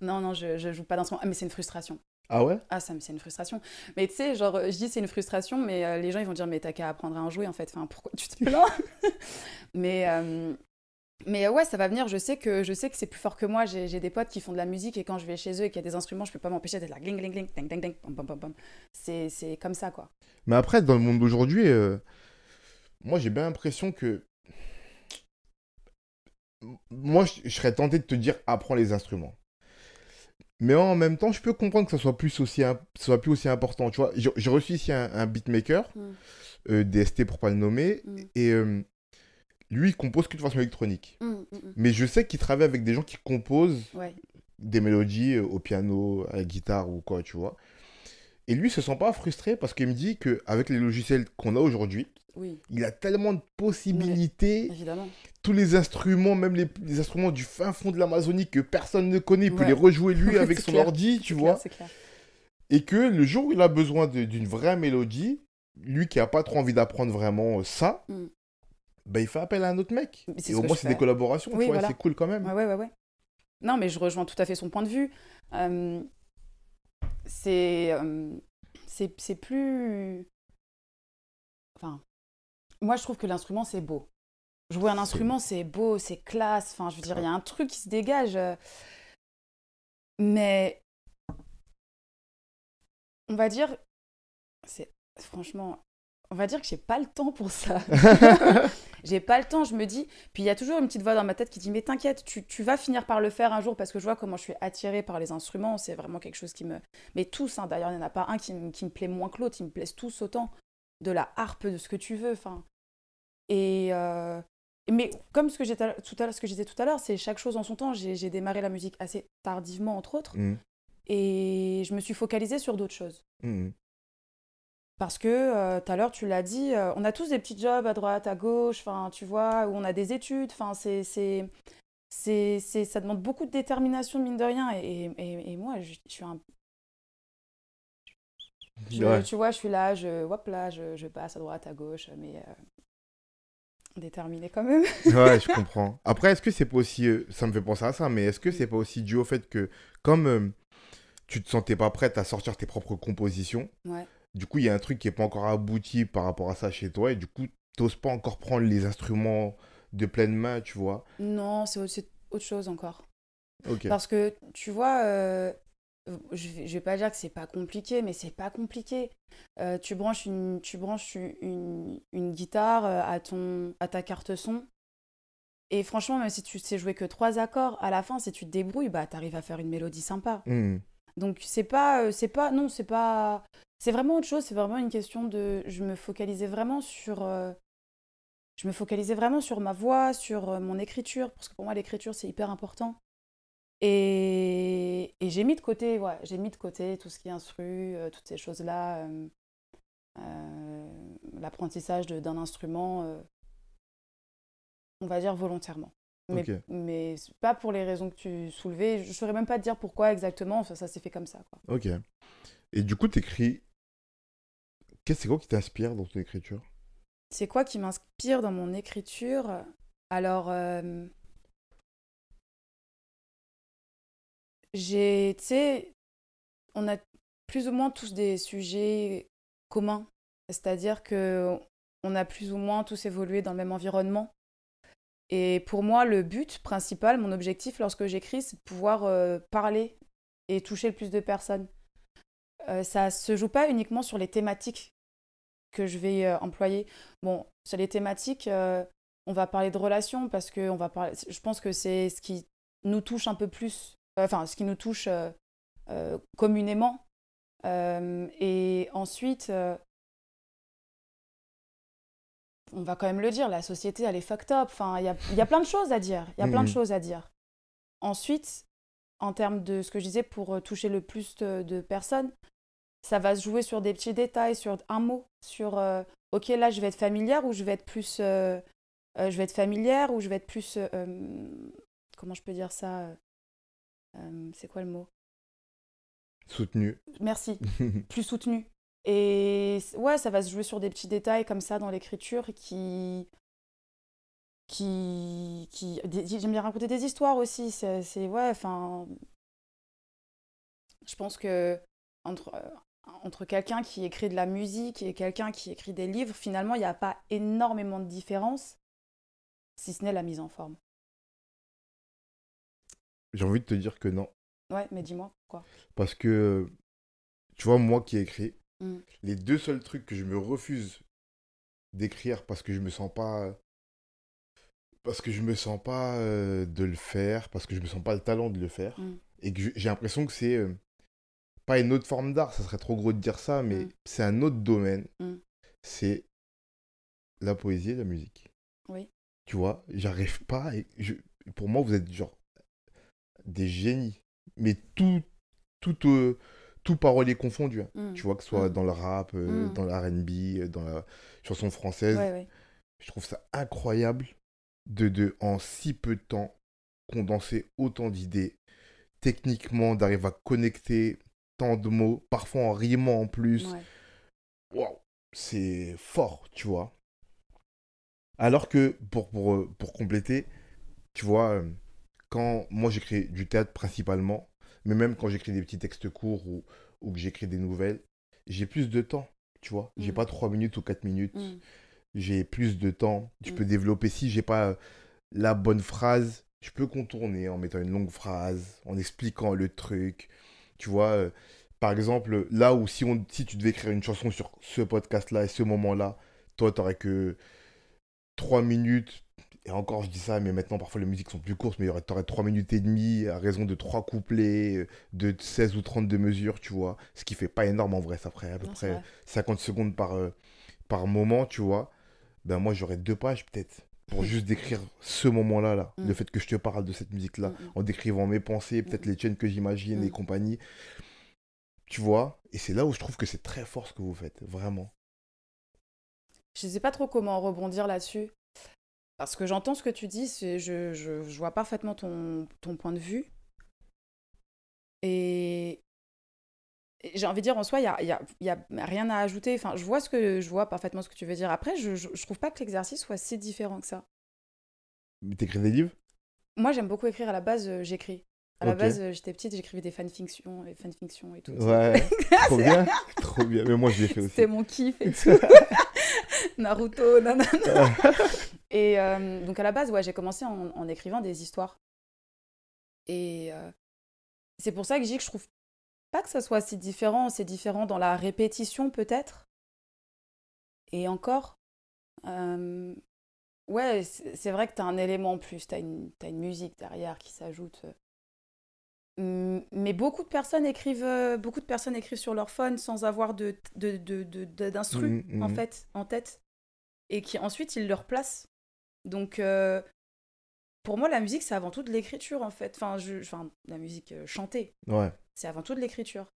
non, non, je, je joue pas d'instrument. Ah, mais c'est une frustration. Ah ouais Ah, ça, c'est une frustration. Mais tu sais, genre, je dis c'est une frustration, mais euh, les gens, ils vont dire, mais t'as qu'à apprendre à en jouer, en fait. Enfin, pourquoi tu te plains Mais. Euh, mais ouais, ça va venir. Je sais que je sais que c'est plus fort que moi. J'ai des potes qui font de la musique et quand je vais chez eux et qu'il y a des instruments, je peux pas m'empêcher d'être là, gling C'est comme ça quoi. Mais après, dans le monde d'aujourd'hui, euh, moi j'ai bien l'impression que moi je serais tenté de te dire apprends les instruments. Mais en même temps, je peux comprendre que ça soit plus aussi, soit plus aussi important. Tu j'ai reçu ici un, beatmaker, hmm. euh, DST pour pas le nommer, hmm. et euh, lui, il compose que de façon électronique. Hmm, Mais je sais qu'il travaille avec des gens qui composent des mélodies euh, au piano, à la guitare ou quoi, tu vois. Et lui, il se sent pas frustré parce qu'il me dit qu'avec les logiciels qu'on a aujourd'hui, il a tellement de possibilités. évidemment. Tous les instruments, même les, instruments du fin fond de l'Amazonie que personne ne connaît, il peut les rejouer lui avec son ordi, tu vois. Et que le jour où il a besoin d'une vraie mélodie, lui qui a pas trop envie d'apprendre vraiment euh, ça, mm. bah, il fait appel à un autre mec. Et au moins, c'est des collaborations, c'est cool quand même. Non, mais je rejoins tout à fait son point de vue. Euh, euh, c'est. c'est plus. Enfin, moi, je trouve que l'instrument, c'est beau. Jouer un instrument, c'est beau, c'est classe. Enfin, je veux dire, il y a un truc qui se dégage. Euh. Mais on va dire, c'est franchement, on va dire que j'ai pas le temps pour ça. j'ai pas le temps, je me dis. Puis il y a toujours une petite voix dans ma tête qui dit Mais t'inquiète, tu, vas finir par le faire un jour parce que je vois comment je suis attirée par les instruments. C'est vraiment quelque chose qui me. Mais tous, hein, d'ailleurs, il n'y en a pas un qui, qui me plaît moins que l'autre, ils me plaisent tous autant de la harpe, de ce que tu veux. Enfin, et euh, mais comme ce que j'ai tout à l'heure, ce que j'étais tout à l'heure, c'est chaque chose en son temps. J'ai démarré la musique assez tardivement, entre autres, mmh. et je me suis focalisée sur d'autres choses. Mmh. Parce que euh, tout à l'heure, tu l'as dit, euh, on a tous des petits jobs à droite, à gauche, enfin, tu vois, où on a des études. Enfin, c'est c'est ça demande beaucoup de détermination mine de rien. Et, moi, je, je suis un tu vois, je suis là, je, hop là, je, je, passe à droite, à gauche, mais euh, déterminé quand même. ouais, je comprends. Après, est-ce que c'est pas aussi, euh, ça me fait penser à ça, mais est-ce que c'est pas aussi dû au fait que comme euh, tu te sentais pas prête à sortir tes propres compositions, ouais. du coup, il y a un truc qui est pas encore abouti par rapport à ça chez toi, et du coup, tu t'oses pas encore prendre les instruments de pleine main, tu vois Non, c'est autre chose encore. Parce que, tu vois, je vais, vais pas dire que c'est pas compliqué, mais c'est pas compliqué. Euh, tu branches une, tu branches une, guitare euh, à ton, à ta carte son. Et franchement, même si tu sais jouer que trois accords, à la fin, si tu te débrouilles, bah arrives à faire une mélodie sympa. Hmm. Donc c'est pas, euh, c'est pas, non, c'est pas, c'est vraiment autre chose. C'est vraiment une question de, je me focalisais vraiment sur, je me focalisais vraiment sur ma voix, sur mon écriture, parce que pour moi l'écriture c'est hyper important. Et, j'ai mis de côté, j'ai mis de côté tout ce qui est instru, euh, toutes ces choses-là, euh, euh, l'apprentissage d'un instrument, on va dire volontairement. Mais, pas pour les raisons que tu soulevais. Je ne saurais même pas te dire pourquoi exactement, ça, ça s'est fait comme ça. Quoi. Ok. Et du coup, tu écris. Qu'est-ce qui t'inspire dans ton écriture C'est quoi qui m'inspire dans mon écriture Alors, j'ai, tu sais, on a plus ou moins tous des sujets communs. C'est-à-dire que on a plus ou moins tous évolué dans le même environnement. Et pour moi, le but principal, mon objectif lorsque j'écris, c'est de pouvoir euh, parler et toucher le plus de personnes. Ça euh, ça se joue pas uniquement sur les thématiques que je vais euh, employer. Bon, sur les thématiques, on va parler de relations parce que je pense que c'est ce qui nous touche un peu plus euh, enfin ce qui nous touche euh, euh, communément. et ensuite, on va quand même le dire, la société, elle est fucked up. Enfin, il y a, plein de choses à dire. Il y a plein de mm-hmm. choses à dire. Ensuite, en termes de ce que je disais, pour toucher le plus de, personnes, ça va se jouer sur des petits détails, sur un mot, sur OK, là, je vais être familière ou je vais être plus. je vais être familière ou je vais être plus. comment je peux dire ça euh, c'est quoi le mot Soutenu. Merci. plus soutenu. Et ouais, ça va se jouer sur des petits détails comme ça dans l'écriture qui. qui. qui... J'aime bien raconter des histoires aussi. C'est. Ouais, enfin. Je pense que. Euh, entre quelqu'un qui écrit de la musique et quelqu'un qui écrit des livres, finalement, il n'y a pas énormément de différence, si ce n'est la mise en forme. J'ai envie de te dire que non. Ouais, mais dis-moi quoi. Parce que, tu vois, moi qui ai écrit, hmm. les deux seuls trucs que je me refuse d'écrire parce que je me sens pas. Parce que je me sens pas euh, de le faire, parce que je me sens pas le talent de le faire. Hmm. Et que j'ai l'impression que c'est euh, pas une autre forme d'art, ça serait trop gros de dire ça, mais hmm. c'est un autre domaine. C'est la poésie et la musique. Oui. Tu vois, j'arrive pas. Et je... Pour moi, vous êtes genre des génies, mais tout, tout, euh, tout parolier confondu. Hein. Mm. Tu vois, que ce soit mm. dans le rap, euh, mm. dans l'RB, euh, dans la chanson française. Je trouve ça incroyable de, de, en si peu de temps, condenser autant d'idées. Techniquement, d'arriver à connecter tant de mots, parfois en riant en plus. Waouh, c'est fort, tu vois. Alors que, pour, pour, pour compléter, tu vois, quand moi j'écris du théâtre principalement, mais même quand j'écris des petits textes courts ou, que j'écris des nouvelles, j'ai plus de temps, tu vois. J'ai mm. pas trois minutes ou quatre minutes. Mm. J'ai plus de temps. Je mm. peux développer. Si j'ai pas euh, la bonne phrase, je peux contourner en mettant une longue phrase, en expliquant le truc. Tu vois, euh, par exemple, là où si, on, si tu devais écrire une chanson sur ce podcast-là et ce moment-là, toi, t'aurais que 3 minutes et encore je dis ça, mais maintenant parfois les musiques sont plus courtes, mais t'aurais 3 minutes et demie à raison de 3 couplets de 16 ou 32 mesures, tu vois. Ce qui fait pas énorme en vrai, ça ferait à peu près 50 secondes par, euh, par moment, tu vois. Ben moi j'aurais deux pages peut-être pour juste décrire ce moment-là, là, mm. le fait que je te parle de cette musique-là, mm, mm. en décrivant mes pensées, peut-être les chaînes que j'imagine et compagnie. Tu vois Et c'est là où je trouve que c'est très fort ce que vous faites, vraiment. Je ne sais pas trop comment rebondir là-dessus. Parce que j'entends ce que tu dis, je, je, vois parfaitement ton, point de vue. Et, j'ai envie de dire en soi, il n'y a, y a, rien à ajouter. Enfin, je vois, ce que, je vois parfaitement ce que tu veux dire. Après, je ne trouve pas que l'exercice soit si différent que ça. Mais écris des livres Moi, j'aime beaucoup écrire. À la base, euh, j'écris. À la base, euh, j'étais petite, j'écrivais des fanfictions et fanfictions et tout. Ouais, trop bien, trop bien. Mais moi, je l'ai fait aussi. C'est mon kiff et tout. Naruto, nanana. et euh, donc à la base, ouais, j'ai commencé en, écrivant des histoires. Et euh, c'est pour ça que j'ai que je trouve pas que ça soit si différent. C'est différent dans la répétition peut-être. Et encore. Euh, ouais, c'est vrai que tu as un élément en plus, tu as, une musique derrière qui s'ajoute mais beaucoup de personnes écrivent euh, beaucoup de personnes écrivent sur leur phone sans avoir de d'instru mm, en mm. fait en tête et qui ensuite ils le replacent donc euh, pour moi la musique c'est avant tout de l'écriture en fait enfin, je, enfin la musique euh, chantée c'est avant tout de l'écriture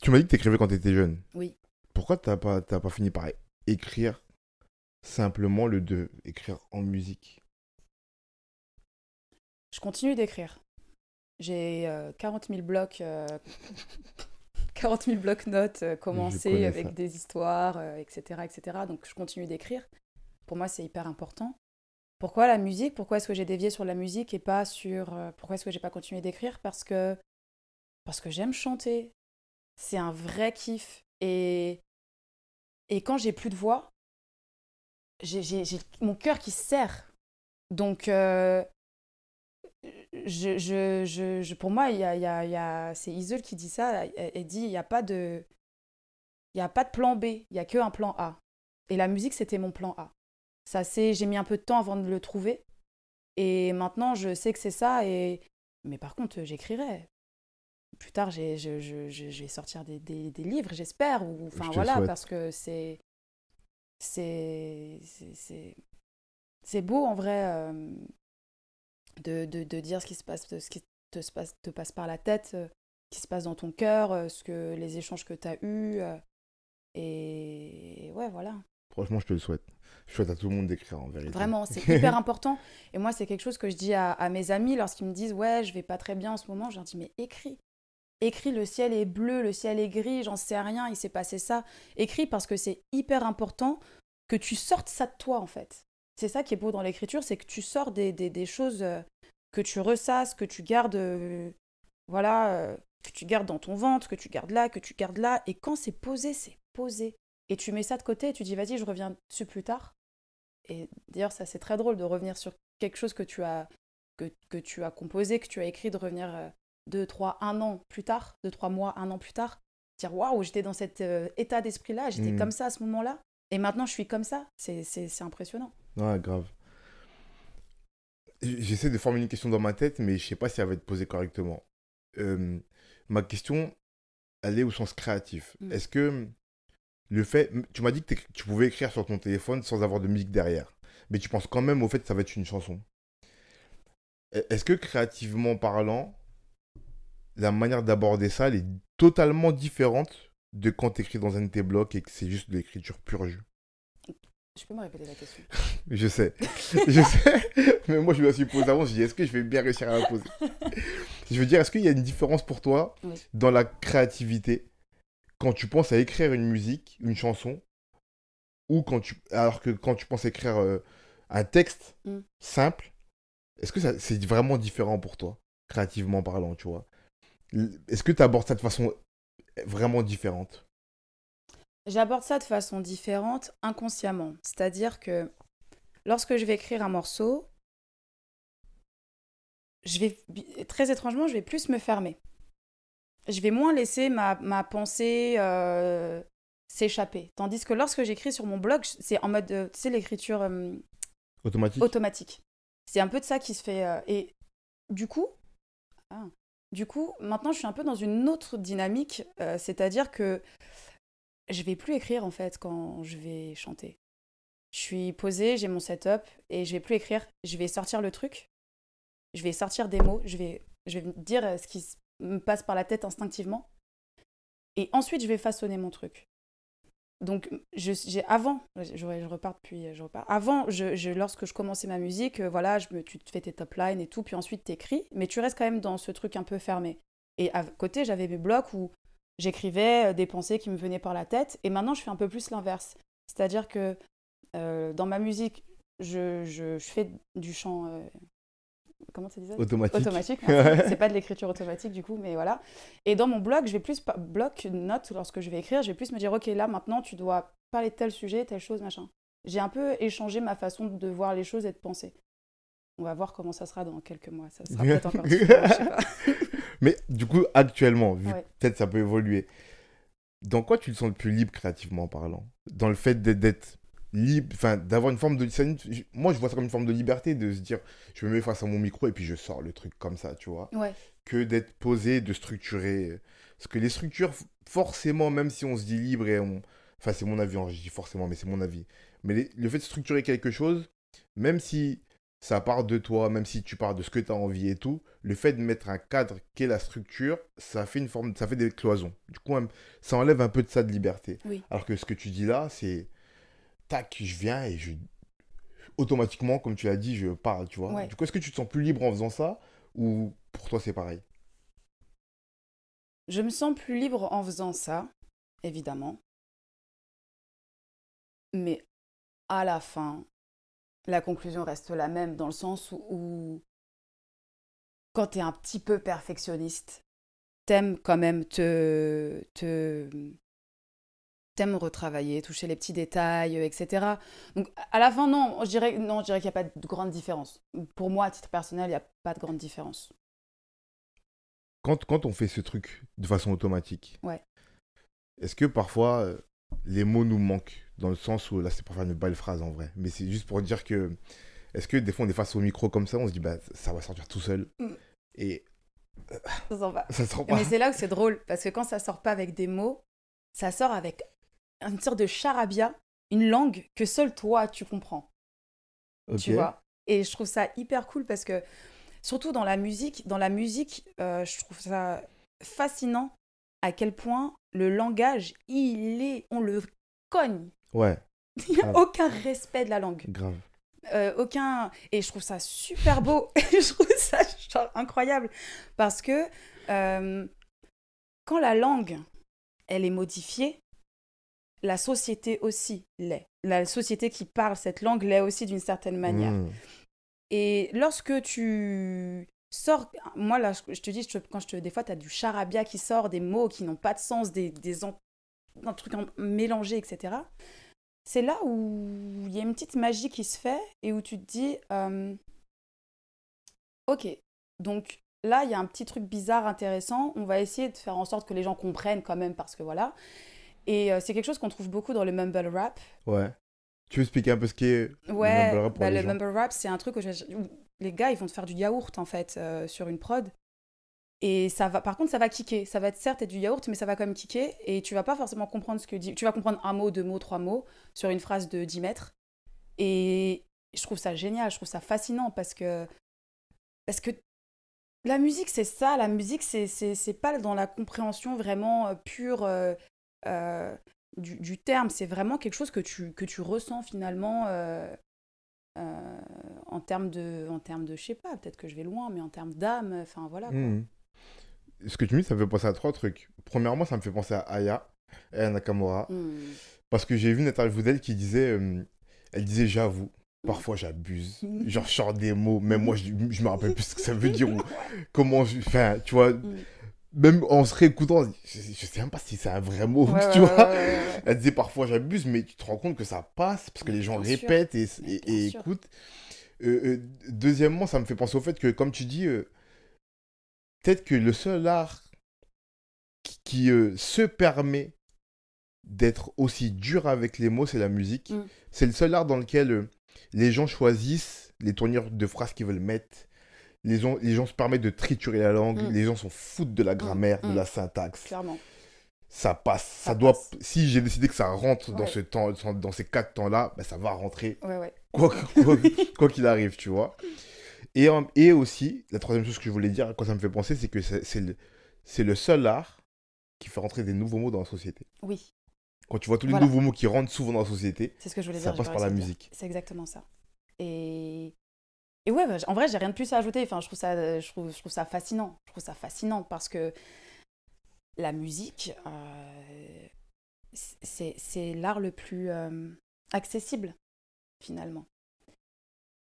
tu m'as dit que écrivais quand étais jeune oui pourquoi t'as pas pas fini par écrire simplement le de écrire en musique je continue d'écrire. J'ai 40 euh, 000 blocs, 40 euh, blocs notes euh, commencés avec des histoires, etc., etc. Donc je continue d'écrire. Pour moi, c'est hyper important. Pourquoi la musique Pourquoi est-ce que j'ai dévié sur la musique et pas sur pourquoi est-ce que j'ai pas continué d'écrire Parce que parce que j'aime chanter. C'est un vrai kiff. Et et quand j'ai plus de voix, j'ai mon cœur qui serre. Donc je, je, je, pour moi, y a, y a, y a, c'est Isol qui dit ça. Elle, dit il n'y a, pas de, a pas de plan B, il n'y a qu'un plan A. Et la musique, c'était mon plan A. Ça, c'est, j'ai mis un peu de temps avant de le trouver. Et maintenant, je sais que c'est ça. Et... Mais par contre, j'écrirai. Plus tard, j'ai, je, je, vais sortir des, des, des livres, j'espère. Ou, enfin, voilà, parce que c'est. C'est. C'est beau en vrai. Euh, de, dire ce qui se passe, ce qui te, passe, par la tête, ce euh, qui se passe dans ton cœur, euh, ce que les échanges que tu as eus. Euh, et ouais, voilà. Franchement, je te le souhaite. Je souhaite à tout le monde d'écrire en vérité. Vraiment, c'est hyper important. Et moi, c'est quelque chose que je dis à, mes amis lorsqu'ils me disent Ouais, je vais pas très bien en ce moment. Je leur dis Mais écris. Écris, le ciel est bleu, le ciel est gris, j'en sais rien, il s'est passé ça. Écris parce que c'est hyper important que tu sortes ça de toi, en fait c'est ça qui est beau dans l'écriture, c'est que tu sors des, choses euh, que tu ressasses, que tu gardes, euh, voilà, euh, que tu gardes dans ton ventre, que tu gardes là, que tu gardes là. Et quand c'est posé, c'est posé. Et tu mets ça de côté et tu dis, vas-y, je reviens dessus plus tard. Et d'ailleurs, ça, c'est très drôle de revenir sur quelque chose que tu as, que, tu as composé, que tu as écrit, de revenir deux, trois, un an plus tard, deux, trois mois, un an plus tard, dire, waouh, j'étais dans cet état d'esprit-là, j'étais mm. comme ça à ce moment-là. Et maintenant, je suis comme ça. C'est impressionnant. Ouais, grave. J'essaie de formuler une question dans ma tête, mais je sais pas si elle va être posée correctement. ma question, elle est au sens créatif. Mm. Est-ce que le fait. Tu m'as dit que tu pouvais écrire sur ton téléphone sans avoir de musique derrière. Mais tu penses quand même au fait que ça va être une chanson. E, est-ce que créativement parlant, la manière d'aborder ça, elle est totalement différente de quand tu écris dans un de tes blocs et que c'est juste de l'écriture pure je peux me répéter la question Je sais, je sais. Mais moi, je me suis posé avant. Je dis, est-ce que je vais bien réussir à la poser Je veux dire, est-ce qu'il y a une différence pour toi dans la créativité quand tu penses à écrire une musique, une chanson, ou quand tu, alors que quand tu penses écrire euh, un texte mm. simple, est-ce que c'est vraiment différent pour toi, créativement parlant, tu vois Est-ce que tu abordes ça de façon eh, vraiment différente J'aborde ça de façon différente inconsciemment. C'est-à-dire que lorsque je vais écrire un morceau, je vais très étrangement, je vais plus me fermer. Je vais moins laisser ma, ma pensée euh, s'échapper. Tandis que lorsque j'écris sur mon blog, c'est en mode, euh, tu sais, l'écriture euh, automatique. automatique. C'est un peu de ça qui se fait. et du coup, ah, du coup, maintenant, je suis un peu dans une autre dynamique, c'est-à-dire que je vais plus écrire en fait quand je vais chanter. Je suis posée, j'ai mon setup et je vais plus écrire. Je vais sortir le truc, je vais sortir des mots, je vais, je vais dire ce qui me passe par la tête instinctivement. Et ensuite, je vais façonner mon truc. Donc, j'ai avant, je, repars puis je repars. Avant, lorsque je commençais ma musique, euh, voilà, je me, tu te fais tes top lines et tout, puis ensuite t'écris, mais tu restes quand même dans ce truc un peu fermé. Et à côté, j'avais mes blocs où j'écrivais euh, des pensées qui me venaient par la tête. Et maintenant, je fais un peu plus l'inverse. C'est-à-dire que euh, dans ma musique, je, fais du chant. Euh, comment ça Automatique. Automatique. c'est pas de l'écriture automatique du coup, mais voilà. Et dans mon blog, je vais plus. Bloc, note, lorsque je vais écrire, je vais plus me dire ok, là maintenant, tu dois parler de tel sujet, telle chose, machin. J'ai un peu échangé ma façon de voir les choses et de penser. On va voir comment ça sera dans quelques mois. Ça sera peut-être encore Mais du coup, actuellement, peut-être ça peut évoluer, dans quoi tu te sens le plus libre créativement parlant Dans le fait d'être libre, enfin d'avoir une forme de... Moi, je vois ça comme une forme de liberté, de se dire, je me mets face à mon micro et puis je sors le truc comme ça, tu vois. Que d'être posé, de structurer. Parce que les structures, forcément, même si on se dit libre et on... Enfin, c'est mon avis, hein, je dis forcément, mais c'est mon avis. Mais le fait de structurer quelque chose, même si ça part de toi, même si tu parles de ce que tu as envie et tout, le fait de mettre un cadre est la structure, ça fait une forme, ça fait des cloisons. Du coup, ça enlève un peu de ça de liberté. Alors que ce que tu dis là, c'est tac, je viens et je automatiquement, comme tu l'as dit, je parle, tu vois. Du coup, est-ce que tu te sens plus libre en faisant ça ou pour toi c'est pareil Je me sens plus libre en faisant ça, évidemment. Mais à la fin, la conclusion reste la même dans le sens où, quand tu es un petit peu perfectionniste, t'aimes quand même te, te t'aimes retravailler, toucher les petits détails, etc. Donc à la fin, non, je dirais, non, je dirais qu'il n'y a pas de grande différence. Pour moi, à titre personnel, il n'y a pas de grande différence. Quand, quand on fait ce truc de façon automatique, est-ce que parfois euh, les mots nous manquent, dans le sens où, là, c'est pour faire une belle phrase en vrai, mais c'est juste pour dire que, est-ce que des fois on est face au micro comme ça, on se dit, bah, ça va sortir tout seul mm. Et. Ça sort pas. Mais c'est là où c'est drôle, parce que quand ça sort pas avec des mots, ça sort avec une sorte de charabia, une langue que seul toi tu comprends. Tu vois Et je trouve ça hyper cool parce que, surtout dans la musique, dans la musique, euh, je trouve ça fascinant à quel point le langage, il est, on le cogne. Ouais. Il n'y a aucun respect de la langue. Grave. Euh, aucun. Et je trouve ça super beau. je trouve ça incroyable. Parce que euh, quand la langue, elle est modifiée, la société aussi l'est. La société qui parle cette langue l'est aussi d'une certaine manière. Hmm. Et lorsque tu Sors, moi là, je te dis, je, quand je des fois, tu as du charabia qui sort, des mots qui n'ont pas de sens, des, des mélangés, truc etc. C'est là où il y a une petite magie qui se fait et où tu te dis, euh, ok, donc là, il y a un petit truc bizarre, intéressant, on va essayer de faire en sorte que les gens comprennent quand même, parce que voilà. Et euh, c'est quelque chose qu'on trouve beaucoup dans le mumble rap. Ouais. Tu veux expliquer un peu ce qu'est ouais, le mumble rap bah, le mumble rap, c'est un truc où je les gars, ils vont te faire du yaourt, en fait, euh, sur une prod. Et ça va, par contre, ça va kicker. Ça va être certes du yaourt, mais ça va quand même kicker. Et tu vas pas forcément comprendre ce que Tu vas comprendre un mot, deux mots, trois mots sur une phrase de 10 mètres. Et je trouve ça génial, je trouve ça fascinant parce que. Parce que la musique, c'est ça. La musique, c'est pas dans la compréhension vraiment euh, pure euh, du, terme. C'est vraiment quelque chose que tu, que tu ressens finalement. Euh, en termes de, en termes de, je sais pas, peut-être que je vais loin, mais en termes d'âme, enfin voilà. Hmm. Ce que tu me dis, ça me fait penser à trois trucs. Premièrement, ça me fait penser à Aya et à Nakamura, hmm. parce que j'ai vu une interview d'elle qui disait, euh, elle disait j'avoue. Parfois j'abuse, hmm. genre je sors des mots, mais moi je, je me rappelle plus ce que ça veut dire ou comment je. Enfin, tu vois, même en se réécoutant, je, sais même pas si c'est un vrai mot, tu Elle disait parfois j'abuse, mais tu te rends compte que ça passe parce que les gens répètent et, écoutent. Euh, euh, deuxièmement, ça me fait penser au fait que, comme tu dis, euh, peut-être que le seul art qui, se permet d'être aussi dur avec les mots, c'est la musique. Mm. C'est le seul art dans lequel les gens choisissent les tournures de phrases qu'ils veulent mettre, les gens, les gens se permettent de triturer la langue, mm. les gens sont fous de la grammaire, mm. de la mm. syntaxe. Clairement. Ça passe, ça, doit. Si j'ai décidé que ça rentre dans ce temps, dans ces quatre temps-là, ben, ça va rentrer. Quoi qu'il arrive, tu vois. Et, et aussi, la troisième chose que je voulais dire, quand ça me fait penser, c'est que c'est le, le seul art qui fait rentrer des nouveaux mots dans la société. Oui. Quand tu vois tous les nouveaux mots qui rentrent souvent dans la société, ce que je voulais ça passe par la musique. C'est exactement ça. Et et ouais, bah, en vrai, j'ai rien de plus à ajouter. Enfin, je trouve ça, euh, fascinant. Je trouve ça fascinant parce que la musique, euh, c'est l'art le plus euh, accessible, finalement.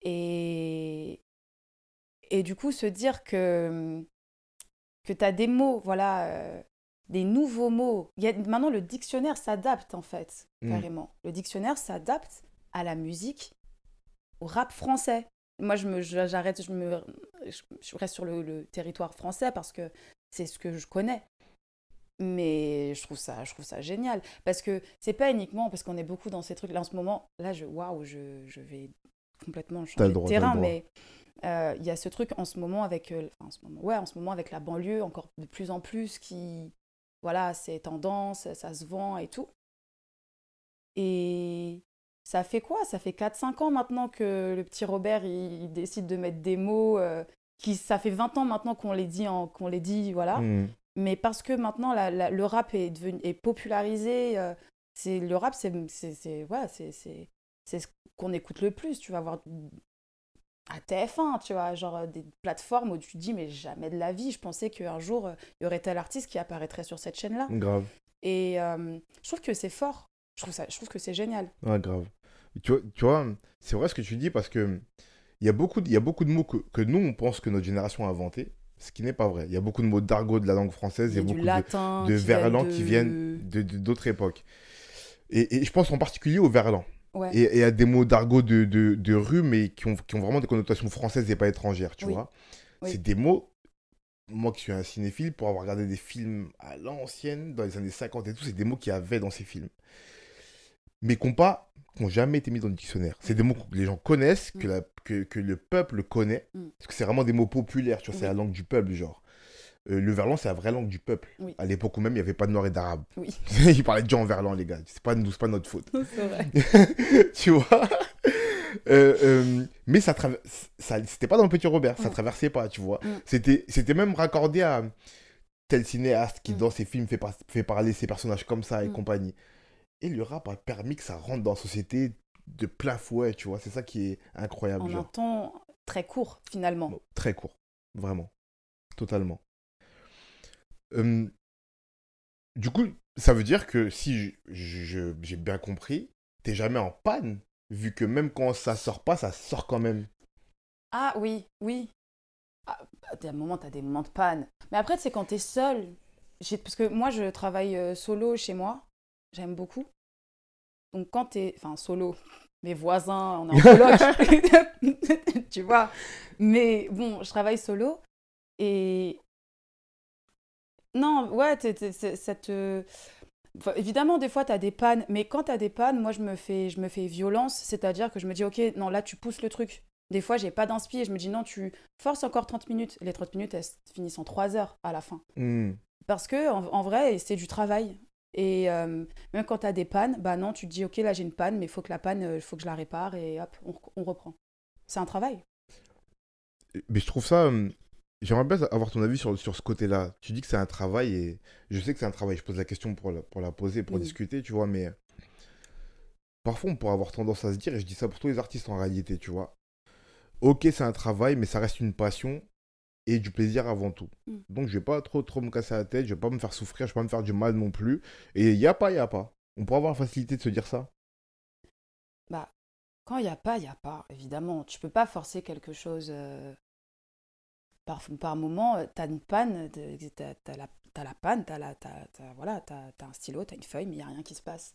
Et, et du coup, se dire que, hum, que tu as des mots, voilà, des nouveaux mots. maintenant, le dictionnaire s'adapte, en fait, mmh. carrément. Le dictionnaire s'adapte à la musique, au rap français moi, je me, j'arrête, je me, je reste sur le, territoire français parce que c'est ce que je connais. Mais je trouve ça, je trouve ça génial parce que c'est pas uniquement parce qu'on est beaucoup dans ces trucs. Là, en ce moment, là, je, waouh, je, je vais complètement changer de terrain, mais euh, il y a ce truc en ce moment avec, euh, en ce moment, ouais, en ce moment avec la banlieue encore de plus en plus qui, voilà, c'est tendance, ça se vend et tout. Et ça fait quoi Ça fait 4-5 ans maintenant que le petit Robert, il, décide de mettre des mots. Euh, qui, ça fait 20 ans maintenant qu'on les dit, qu'on les dit voilà. Mmh. Mais parce que maintenant, le rap est, devenu, est popularisé. Euh, c'est le rap, c'est c'est ce qu'on écoute le plus. Tu vas voir à TF1, tu vois, genre euh, des plateformes où tu te dis, mais jamais de la vie, je pensais qu'un jour, il y aurait tel artiste qui apparaîtrait sur cette chaîne-là. Grave. Et je trouve que c'est fort. Je trouve, ça, je trouve que c'est génial. Ouais, grave. Tu vois, tu vois c'est vrai ce que tu dis parce que il y, a beaucoup de, il y a beaucoup de mots que, nous, on pense que notre génération a inventé, ce qui n'est pas vrai. Il y a beaucoup de mots d'argot de la langue française, il y a beaucoup de, de verlan de... qui viennent d'autres époques. Et, je pense en particulier au verlan. Ouais. Et, y à des mots d'argot de, rue, mais qui ont, vraiment des connotations françaises et pas étrangères, tu vois. C'est des mots, moi qui suis un cinéphile, pour avoir regardé des films à l'ancienne, dans les années 50 et tout, c'est des mots qu'il y avait dans ces films. Mais qui n'ont jamais été mis dans le dictionnaire. C'est des mots que les gens connaissent, que, que, le peuple connaît, mm. parce que c'est vraiment des mots populaires, tu vois, c'est la langue du peuple, genre. Euh, le verlan, c'est la vraie langue du peuple. À l'époque où même, il n'y avait pas de Noir et d'Arabe. Oui. Ils parlaient déjà en verlan, les gars. C'est pas, pas notre faute. Vrai. tu vois euh, euh, mais ça, ça c'était pas dans le petit Robert, ça mm. traversait pas, tu vois. Mm. C'était, c'était même raccordé à tel cinéaste qui, dans ses films, fait, fait parler ses personnages comme ça et compagnie. Et le rap a permis que ça rentre dans la société de plein fouet, tu vois. C'est ça qui est incroyable. En un temps très court, finalement. très court, vraiment. Totalement. Hum, du coup, ça veut dire que si j'ai bien compris, t'es jamais en panne, vu que même quand ça sort pas, ça sort quand même. Ah oui, oui. Ah, bah, à un moment, t'as des moments de panne. Mais après, c'est quand t'es seul. Parce que moi, je travaille euh, solo chez moi j'aime beaucoup. Donc quand tu es enfin solo, mes voisins, on est en coloc, tu vois. Mais bon, je travaille solo et non, ouais, cette euh, évidemment, des fois, tu as des pannes, mais quand tu as des pannes, moi, je me fais, je me fais violence, c'est-à-dire que je me dis, ok, non, là, tu pousses le truc. Des fois, j'ai pas d'inspi et je me dis, non, tu forces encore 30 minutes. Les 30 minutes, elles finissent en 3 heures à la fin. Hmm. Parce que, en vrai, c'est du travail. Et euh, même quand tu as des pannes, bah non, tu te dis, OK, là j'ai une panne, mais il faut que la panne, il euh, faut que je la répare et hop, on, reprend. C'est un travail. Mais je trouve ça. Hum, j'aimerais bien avoir ton avis sur, ce côté-là. Tu dis que c'est un travail et je sais que c'est un travail. Je pose la question pour la, pour la poser, pour discuter, tu vois, mais parfois on pourrait avoir tendance à se dire, et je dis ça pour tous les artistes en réalité, tu vois. Ok, c'est un travail, mais ça reste une passion et du plaisir avant tout. Mm. Donc je vais pas trop trop me casser la tête, je vais pas me faire souffrir, je vais pas me faire du mal non plus. Et il y a pas, il y a pas. On pourrait avoir facilité de se dire ça. Bah quand il y a pas, il y a pas. Évidemment, tu peux pas forcer quelque chose. Euh, par, par moment, euh, tu as une panne, tu as, la panne, tu as, voilà, un stylo, tu as une feuille, mais il n'y a rien qui se passe.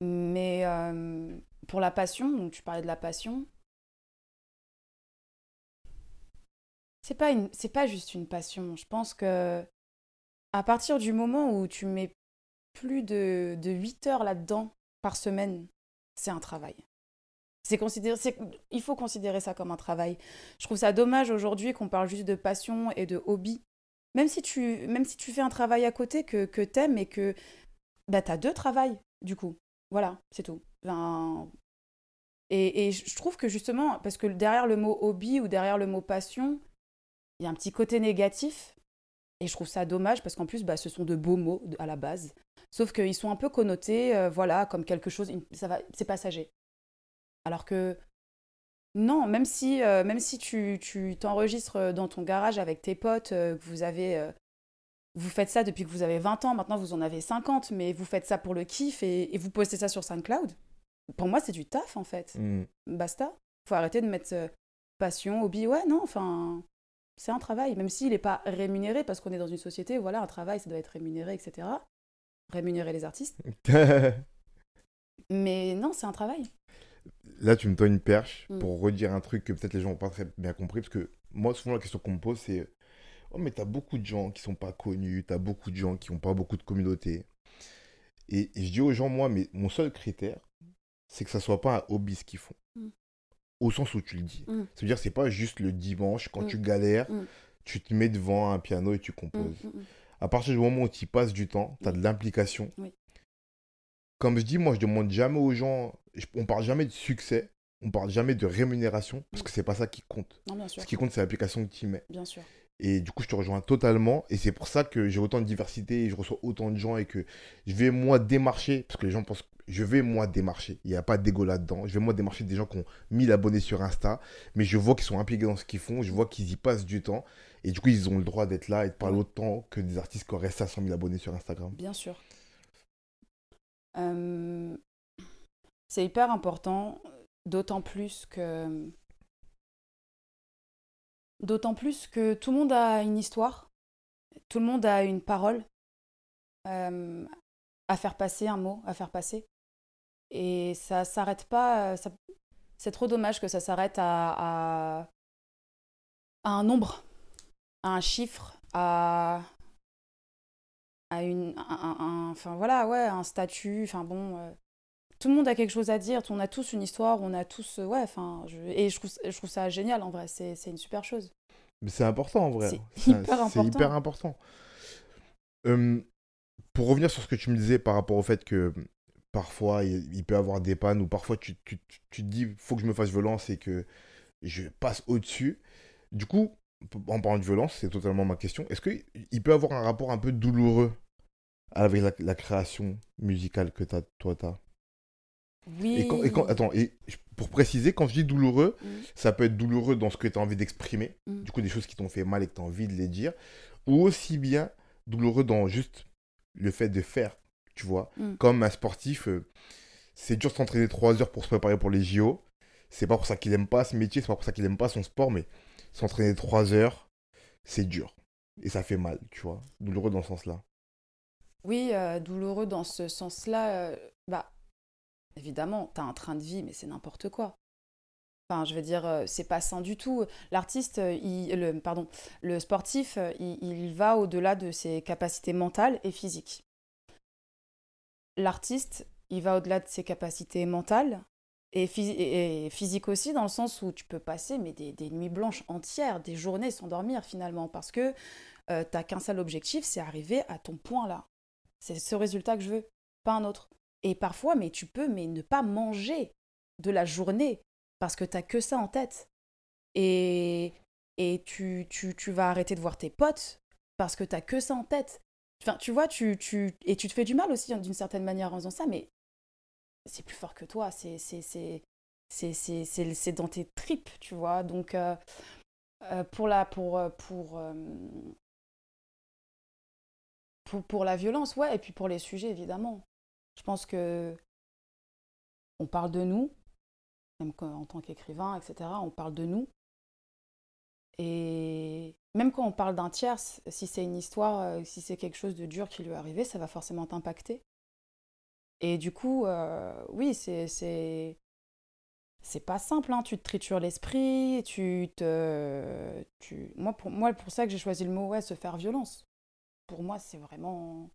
Mais euh, pour la passion, tu parlais de la passion, c'est pas une c'est pas juste une passion. Je pense que à partir du moment où tu mets plus de, de 8 heures là-dedans par semaine, c'est un travail. C'est considéré, il faut considérer ça comme un travail. Je trouve ça dommage aujourd'hui qu'on parle juste de passion et de hobby. Même si tu, même si tu fais un travail à côté que, que t'aimes et que bah, t'as deux travails, du coup. Voilà, c'est tout. et, et je trouve que justement, parce que derrière le mot hobby ou derrière le mot passion, il y a un petit côté négatif. Et je trouve ça dommage parce qu'en plus, bah, ce sont de beaux mots à la base. Sauf qu'ils sont un peu connotés, euh, voilà, comme quelque chose, ça va, c'est passager. Alors que non, même si, euh, même si tu, t'enregistres dans ton garage avec tes potes, euh, que vous avez, vous faites ça depuis que vous avez 20 ans, maintenant vous en avez 50, mais vous faites ça pour le kiff et, vous postez ça sur SoundCloud. Pour moi, c'est du taf en fait. basta. Mm. Basta. Faut arrêter de mettre passion, hobby, ouais, non, enfin, c'est un travail, même s'il n'est pas rémunéré, parce qu'on est dans une société, voilà, un travail, ça doit être rémunéré, etc. Rémunérer les artistes. Mais non, c'est un travail. Là, tu me donnes une perche mm. pour redire un truc que peut-être les gens n'ont pas très bien compris, parce que moi, souvent, la question qu'on me pose, c'est Oh, mais t'as beaucoup de gens qui sont pas connus, t'as beaucoup de gens qui n'ont pas beaucoup de communauté. Et, je dis aux gens, moi, mais mon seul critère, c'est que ça soit pas un hobby ce qu'ils font. Mm au sens où tu le dis. c'est mm. Ça dire c'est pas juste le dimanche quand mm. tu galères, mm. tu te mets devant un piano et tu composes. À partir du moment où tu passes du temps, tu as de l'implication. Comme je dis, moi je demande jamais aux gens, on parle jamais de succès, on parle jamais de rémunération parce que c'est pas ça qui compte. Ce qui compte c'est l'application que tu mets. Bien sûr. Et du coup, je te rejoins totalement. Et c'est pour ça que j'ai autant de diversité, et je reçois autant de gens et que je vais moi démarcher, parce que les gens pensent je vais moi démarcher. Il n'y a pas dégo là-dedans. Je vais moi démarcher des gens qui ont 1000 abonnés sur Insta, mais je vois qu'ils sont impliqués dans ce qu'ils font, je vois qu'ils y passent du temps. Et du coup, ils ont le droit d'être là et de parler autant que des artistes qui auraient 500 000 abonnés sur Instagram. Bien sûr. Euh, c'est hyper important, d'autant plus que. D'autant plus que tout le monde a une histoire, tout le monde a une parole euh, à faire passer, un mot à faire passer. Et ça s'arrête pas. Euh, c'est trop dommage que ça s'arrête à, un nombre, à un chiffre, à, une, un, enfin voilà, ouais, un statut. Enfin bon, euh, tout le monde a quelque chose à dire. On a tous une histoire. On a tous, euh, ouais. Enfin, et je trouve, je trouve ça génial en vrai. C'est une super chose. Mais c'est important en vrai. C'est hyper important. pour revenir sur ce que tu me disais par rapport au fait que parfois il peut avoir des pannes ou parfois tu, te dis faut que je me fasse violence et que je passe au-dessus. Du coup, en parlant de violence, c'est totalement ma question. Est-ce qu'il peut avoir un rapport un peu douloureux avec la, création musicale que as, toi t'as Oui. Et attends, et pour préciser, quand je dis douloureux, mmh. ça peut être douloureux dans ce que tu as envie d'exprimer, mmh. du coup des choses qui t'ont fait mal et que tu as envie de les dire, ou aussi bien douloureux dans juste le fait de faire tu vois. Mm. Comme un sportif, euh, c'est dur de s'entraîner trois heures pour se préparer pour les JO. C'est pas pour ça qu'il aime pas ce métier, c'est pas pour ça qu'il aime pas son sport, mais s'entraîner trois heures, c'est dur. Et ça fait mal, tu vois. Douloureux dans ce sens-là. Oui, euh, douloureux dans ce sens-là. Euh, bah, évidemment, t'as un train de vie, mais c'est n'importe quoi. Enfin, je veux dire, c'est pas sain du tout. L'artiste, le, pardon, le sportif, il va au-delà de ses capacités mentales et physiques l'artiste, il va au-delà de ses capacités mentales et, physiques physique aussi, dans le sens où tu peux passer mais des, nuits blanches entières, des journées sans dormir finalement, parce que tu euh, t'as qu'un seul objectif, c'est arriver à ton point là. C'est ce résultat que je veux, pas un autre. Et parfois, mais tu peux mais ne pas manger de la journée, parce que t'as que ça en tête. Et, et tu, tu, tu vas arrêter de voir tes potes, parce que t'as que ça en tête. Enfin, tu vois, tu, et tu te fais du mal aussi hein, d'une certaine manière en faisant ça, mais c'est plus fort que toi, c'est, c'est, dans tes tripes, tu vois. Donc, euh, euh, pour la, pour, euh, pour, pour, pour, la violence, ouais, et puis pour les sujets, évidemment. Je pense que on parle de nous, même en tant qu'écrivain, etc., on parle de nous, et même quand on parle d'un tiers, si c'est une histoire, euh, si c'est quelque chose de dur qui lui est arrivé, ça va forcément t'impacter. Et du coup, euh, oui, c'est c'est pas simple, hein. tu te tritures l'esprit, tu te... Tu... Moi, pour, moi, pour ça que j'ai choisi le mot, ouais, se faire violence. Pour moi, c'est vraiment...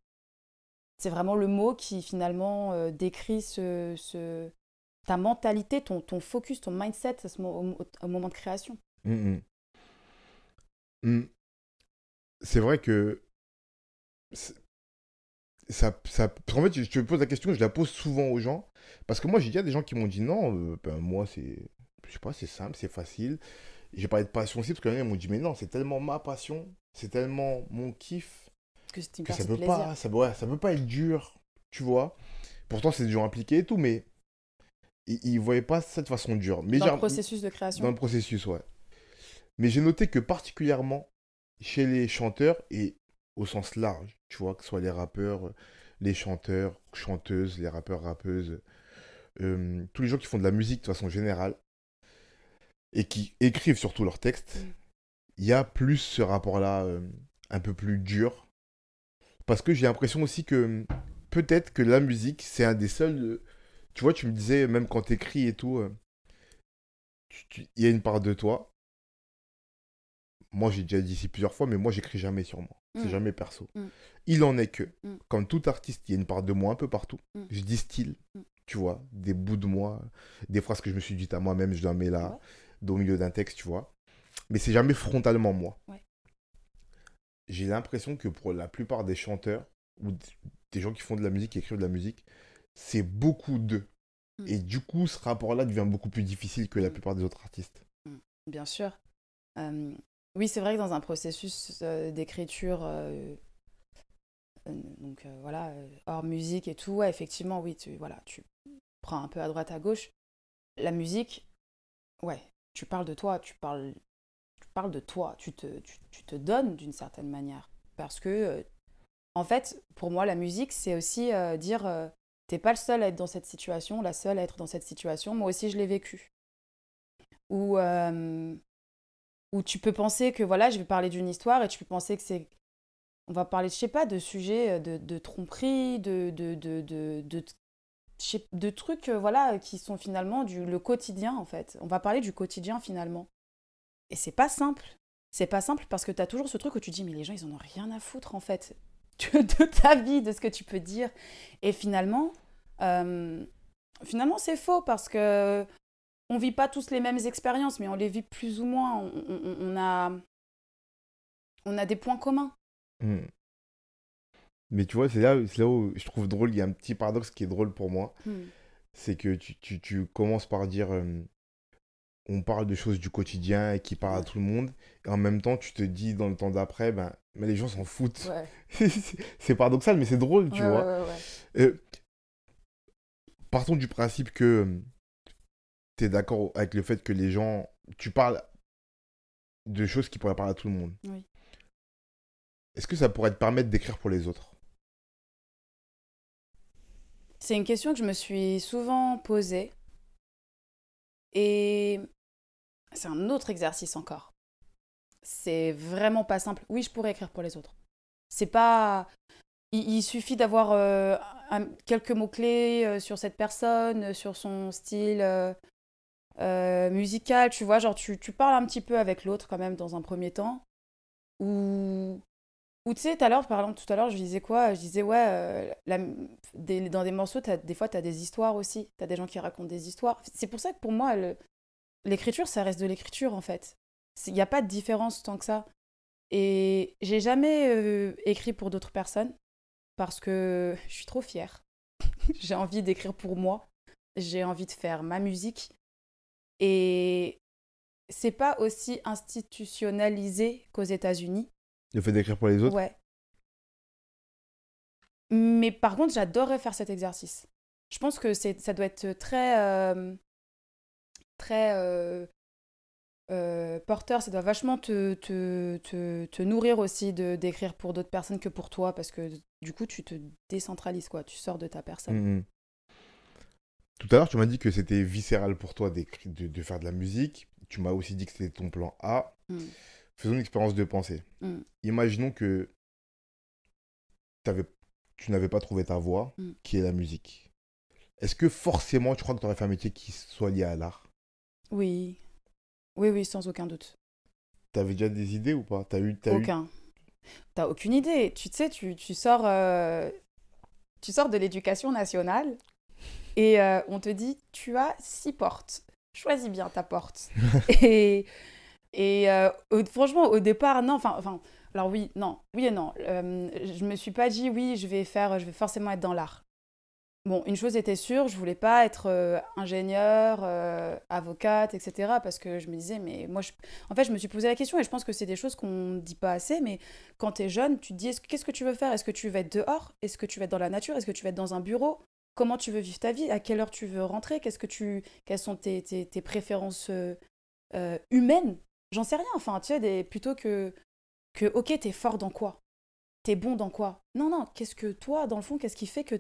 C'est vraiment le mot qui, finalement, euh, décrit ce, ce, ta mentalité, ton, ton focus, ton mindset ce, au, moment de création. Mm, mm. Mmh. C'est vrai que. Ça, ça... en fait, je te pose la question, je la pose souvent aux gens. Parce que moi, j'ai déjà des gens qui m'ont dit non, euh, ben, moi, c'est. Je sais pas, c'est simple, c'est facile. J'ai parlé de passion aussi, parce que ils m'ont dit mais non, c'est tellement ma passion, c'est tellement mon kiff. Que, que ça peut pas, ça, peut pas être dur, tu vois. Pourtant, c'est gens impliqué et tout, mais ils, ne voyaient pas cette façon dure. Mais dans le processus de création. Dans le processus, ouais. Mais j'ai noté que particulièrement chez les chanteurs et au sens large, tu vois, que ce soit les rappeurs, les chanteurs, chanteuses, les rappeurs, rappeuses, euh, tous les gens qui font de la musique de façon générale et qui écrivent surtout leurs textes, mm. il y a plus ce rapport-là euh, un peu plus dur. Parce que j'ai l'impression aussi que peut-être que la musique, c'est un des seuls. Euh, tu vois, tu me disais, même quand tu écris et tout, il y a une part de toi moi j'ai déjà dit ça plusieurs fois, mais moi j'écris jamais sur moi. C'est mm. jamais perso. Mm. Il en est que, comme tout artiste, il y a une part de moi un peu partout. Mm. Je dis style tu vois, des bouts de moi, des phrases que je me suis dites à moi-même, je les mets là, au milieu d'un texte, tu vois. Mais c'est jamais frontalement moi. J'ai l'impression que pour la plupart des chanteurs ou des gens qui font de la musique, qui écrivent de la musique, c'est beaucoup d'eux. Et du coup, ce rapport-là devient beaucoup plus difficile que la plupart des autres artistes. Bien sûr. Oui, c'est vrai que dans un processus euh, d'écriture, euh, euh, donc voilà, hors musique et tout, effectivement, oui, tu, voilà, tu prends un peu à droite, à gauche. La musique, ouais, tu parles de toi, tu parles, tu parles de toi, tu te, tu, tu te donnes d'une certaine manière. Parce que, en fait, pour moi, la musique, c'est aussi dire, t'es pas le seul à être dans cette situation, la seule à être dans cette situation, moi aussi je l'ai vécu. Ou où tu peux penser que voilà, je vais parler d'une histoire et tu peux penser que c'est. On va parler, je sais pas, de sujets euh, de, de tromperie, de, de, de, de, trucs euh, voilà, qui sont finalement du, le quotidien en fait. On va parler du quotidien finalement. Et c'est pas simple. C'est pas simple parce que tu as toujours ce truc où tu dis, mais les gens, ils en ont rien à foutre en fait de ta vie, de ce que tu peux dire. Et finalement, euh, finalement c'est faux parce que on vit pas tous les mêmes expériences, mais on les vit plus ou moins. On, a, on a des points communs. Hmm. Mais tu vois, c'est là, où je trouve drôle, il y a un petit paradoxe qui est drôle pour moi. Hmm. C'est que tu, tu, tu, commences par dire euh, on parle de choses du quotidien et qui parlent à tout le monde. Et en même temps, tu te dis dans le temps d'après, ben, mais les gens s'en foutent. c'est paradoxal, mais c'est drôle, tu vois. Euh, partons du principe que tu es d'accord avec le fait que les gens. Tu parles de choses qui pourraient parler à tout le monde. Oui. Est-ce que ça pourrait te permettre d'écrire pour les autres C'est une question que je me suis souvent posée. Et c'est un autre exercice encore. C'est vraiment pas simple. Oui, je pourrais écrire pour les autres. C'est pas. Il, suffit d'avoir euh, quelques mots-clés euh, sur cette personne, euh, sur son style, euh, musical musicale, tu vois, genre tu, parles un petit peu avec l'autre quand même dans un premier temps. Ou, ou tu sais, tout à l'heure, par tout à l'heure, je disais quoi Je disais, ouais, euh, dans des morceaux, as, des fois, tu as des histoires aussi. Tu as des gens qui racontent des histoires. C'est pour ça que pour moi, l'écriture, ça reste de l'écriture, en fait. Il n'y a pas de différence tant que ça. Et j'ai jamais euh, écrit pour d'autres personnes parce que je suis trop fière. j'ai envie d'écrire pour moi. J'ai envie de faire ma musique. Et c'est pas aussi institutionnalisé qu'aux États-Unis. Le fait d'écrire pour les autres Ouais. Mais par contre, j'adorerais faire cet exercice. Je pense que ça doit être très. Euh, très. Euh, euh, porteur, ça doit vachement te, te, te, te nourrir aussi de d'écrire pour d'autres personnes que pour toi, parce que du coup, tu te décentralises, quoi. Tu sors de ta personne. Mmh, mmh. Tout à l'heure, tu m'as dit que c'était viscéral pour toi de, faire de la musique. Tu m'as aussi dit que c'était ton plan A. Mm. Faisons une expérience de pensée. Mm. Imaginons que tu n'avais pas trouvé ta voie, mm. qui est la musique. Est-ce que forcément, tu crois que tu aurais fait un métier qui soit lié à l'art Oui. Oui, oui, sans aucun doute. Tu avais déjà des idées ou pas as eu, as Aucun. Eu... T'as aucune idée. Tu sais, tu, sors... Euh, tu sors de l'éducation nationale et euh, on te dit, tu as six portes. Choisis bien ta porte. et et euh, franchement, au départ, non, enfin, alors oui, non, oui et non. Je euh, je me suis pas dit, oui, je vais faire, je vais forcément être dans l'art. Bon, une chose était sûre, je voulais pas être ingénieur ingénieure, avocate, etc. Parce que je me disais, mais moi, en fait, je me suis posé la question et je pense que c'est des choses qu'on ne dit pas assez. Mais quand tu es jeune, tu te dis, qu'est-ce que tu veux faire Est-ce que tu vas être dehors Est-ce que tu vas être dans la nature Est-ce que tu vas être dans un bureau comment tu veux vivre ta vie, à quelle heure tu veux rentrer, qu'est-ce que tu, quelles sont tes, préférences euh, euh, humaines, j'en sais rien. Enfin, tu sais, plutôt que, que ok, t'es fort dans quoi, t'es bon dans quoi. Non, non, qu'est-ce que toi, dans le fond, qu'est-ce qui fait que,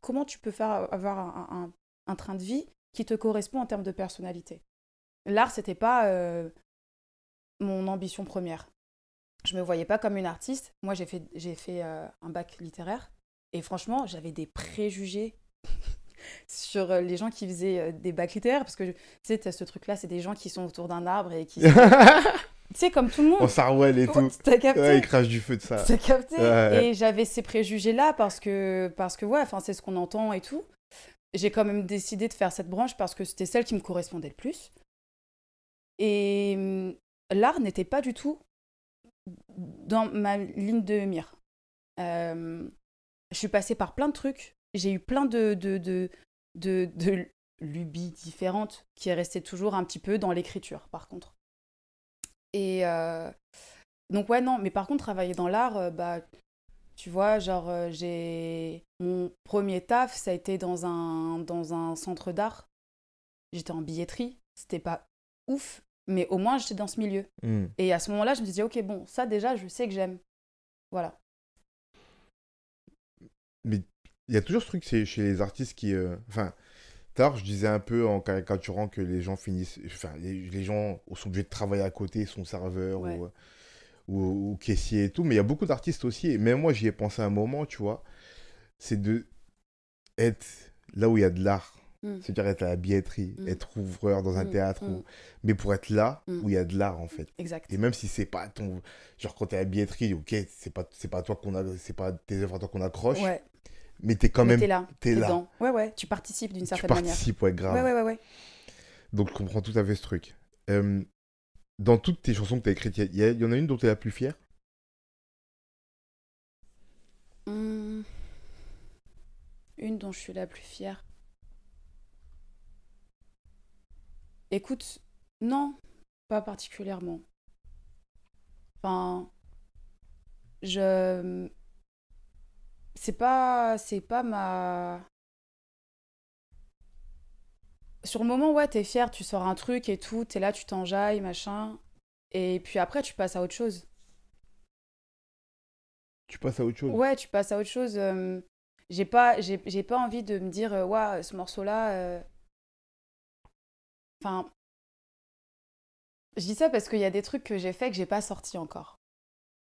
comment tu peux faire euh, avoir un, train de vie qui te correspond en termes de personnalité. L'art, c'était pas mon ambition première. Je me voyais pas comme une artiste. Moi, j'ai fait, un bac littéraire. Et franchement, j'avais des préjugés sur euh, les gens qui faisaient euh, des bacs littéraires, parce que tu sais, ce truc-là, c'est des gens qui sont autour d'un arbre et qui. tu sais, comme tout le monde. on Sarwell et tout. T'as capté. ils crachent du feu de ça. T'as capté. Et j'avais ces préjugés-là parce que, parce que ouais, c'est ce qu'on entend et tout. J'ai quand même décidé de faire cette branche parce que c'était celle qui me correspondait le plus. Et hum, l'art n'était pas du tout dans ma ligne de mire. Euh, je suis passée par plein de trucs. J'ai eu plein de, de, de, de lubie différente qui est restée toujours un petit peu dans l'écriture, par contre. Et euh, donc, ouais, non, mais par contre, travailler dans l'art, euh, bah, tu vois, genre, euh, j'ai. Mon premier taf, ça a été dans un, dans un centre d'art. J'étais en billetterie, c'était pas ouf, mais au moins j'étais dans ce milieu. Hmm. Et à ce moment-là, je me disais, ok, bon, ça déjà, je sais que j'aime. Voilà. Mais il y a toujours ce truc chez les artistes qui. Euh, enfin, tard, je disais un peu en caricaturant que les gens finissent. Enfin, les, gens sont obligés de travailler à côté, sont serveurs euh, ou, ou, caissier caissiers et tout. Mais il y a beaucoup d'artistes aussi. Et même moi, j'y ai pensé un moment, tu vois. C'est de être là où il y a de l'art. Mm. C'est-à-dire être à la billetterie, mm. être ouvreur dans un mm. théâtre. Mais pour être là où il y a de l'art, en fait. Exact. Et même si c'est pas ton. Genre, quand t'es à la billetterie, ok, c'est pas, pas, toi qu'on a... c'est pas tes œuvres à toi qu'on accroche. Ouais mais t'es quand même. T'es là. T'es là. Dedans. Ouais, ouais, tu participes d'une certaine manière. Tu participes, ouais, grave. Ouais, ouais, ouais, Donc, je comprends tout à fait ce truc. Euh, dans toutes tes chansons que t'as écrites, il y, en a une dont t'es la plus fière hmm. Une dont je suis la plus fière. Écoute, non, pas particulièrement. Enfin, je c'est pas c'est pas ma sur le moment ouais t'es fier tu sors un truc et tout t'es là tu t'enjailles machin et puis après tu passes à autre chose tu passes à autre chose ouais tu passes à autre chose euh, j'ai pas j'ai pas envie de me dire euh, ce morceau là euh. enfin je dis ça parce qu'il y a des trucs que j'ai fait que j'ai pas sorti encore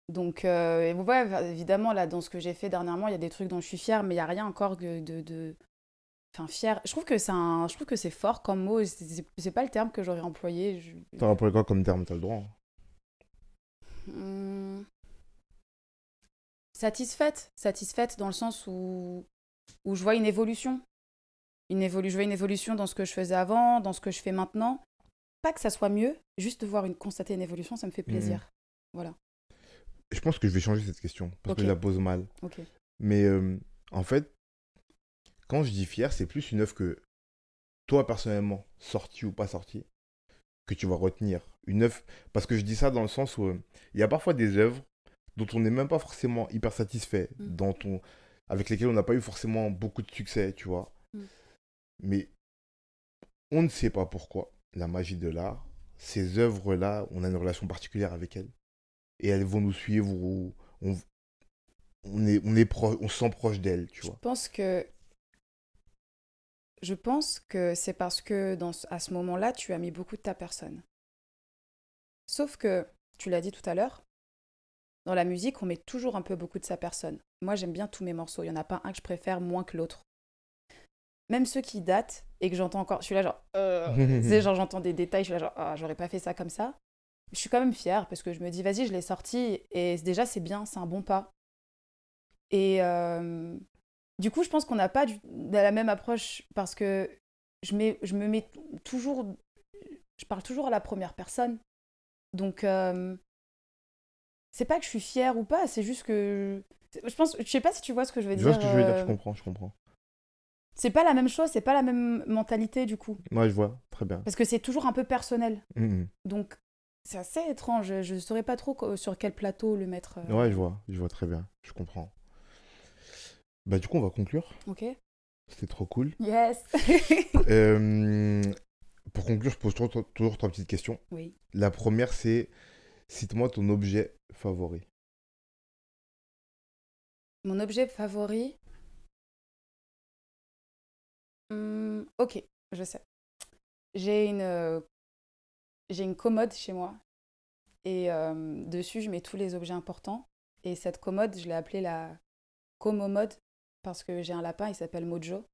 donc, vous euh, voyez, bah, évidemment, là, dans ce que j'ai fait dernièrement, il y a des trucs dont je suis fière, mais il n'y a rien encore de, Enfin, fière. Je trouve que c'est un... je trouve que c'est fort comme mot. C'est pas le terme que j'aurais employé. T'aurais employé quoi comme terme T'as le droit. Hein. Mmh. Satisfaite. Satisfaite dans le sens où... où je vois une évolution. Une Je vois une évolution dans ce que je faisais avant, dans ce que je fais maintenant. Pas que ça soit mieux, juste de voir une... constater une évolution, ça me fait mmh. plaisir. Voilà. Je pense que je vais changer cette question parce que je la pose mal. Mais euh, en fait, quand je dis fier, c'est plus une œuvre que toi personnellement, sortie ou pas sortie, que tu vas retenir. Une œuvre, parce que je dis ça dans le sens où euh, il y a parfois des œuvres dont on n'est même pas forcément hyper satisfait, mm. avec lesquelles on n'a pas eu forcément beaucoup de succès, tu vois. Mm. Mais on ne sait pas pourquoi. La magie de l'art, ces œuvres-là, on a une relation particulière avec elles et elles vont nous suivre on, on est, on est on sent proche d'elles, tu vois. Je pense que je pense que c'est parce que à ce moment-là, tu as mis beaucoup de ta personne. Sauf que, tu l'as dit tout à l'heure, dans la musique, on met toujours un peu beaucoup de sa personne. Moi, j'aime bien tous mes morceaux. Il n'y en a pas un que je préfère moins que l'autre. Même ceux qui datent et que j'entends encore. Je suis là, genre. Euh, j'entends des détails. Je suis là, genre, ah, j'aurais pas fait ça comme ça je suis quand même fière parce que je me dis, vas-y, je l'ai sorti et déjà, c'est bien, c'est un bon pas. Et euh, du coup, je pense qu'on n'a pas la même approche parce que je, mets, je me mets toujours. Je parle toujours à la première personne. Donc, euh, c'est pas que je suis fière ou pas, c'est juste que. Je pense, je sais pas si tu vois ce que je veux dire. Tu vois ce que je veux dire, je euh, comprends, je comprends. C'est pas la même chose, c'est pas la même mentalité du coup. Moi, je vois, très bien. Parce que c'est toujours un peu personnel. Mmh, mmh. Donc, c'est assez étrange. Je ne saurais pas trop sur quel plateau le mettre. Euh. Ouais, je vois. Je vois très bien. Je comprends. Bah, du coup, on va conclure. Ok. C'était trop cool. Yes. pour conclure, je pose toujours, trois petites questions. Oui. La première, c'est cite-moi ton objet favori. Mon objet favori mmh, Ok, je sais. J'ai une euh, j'ai une commode chez moi. Et euh, dessus, je mets tous les objets importants. Et cette commode, je l'ai appelée la Comomode parce que j'ai un lapin, il s'appelle Mojo.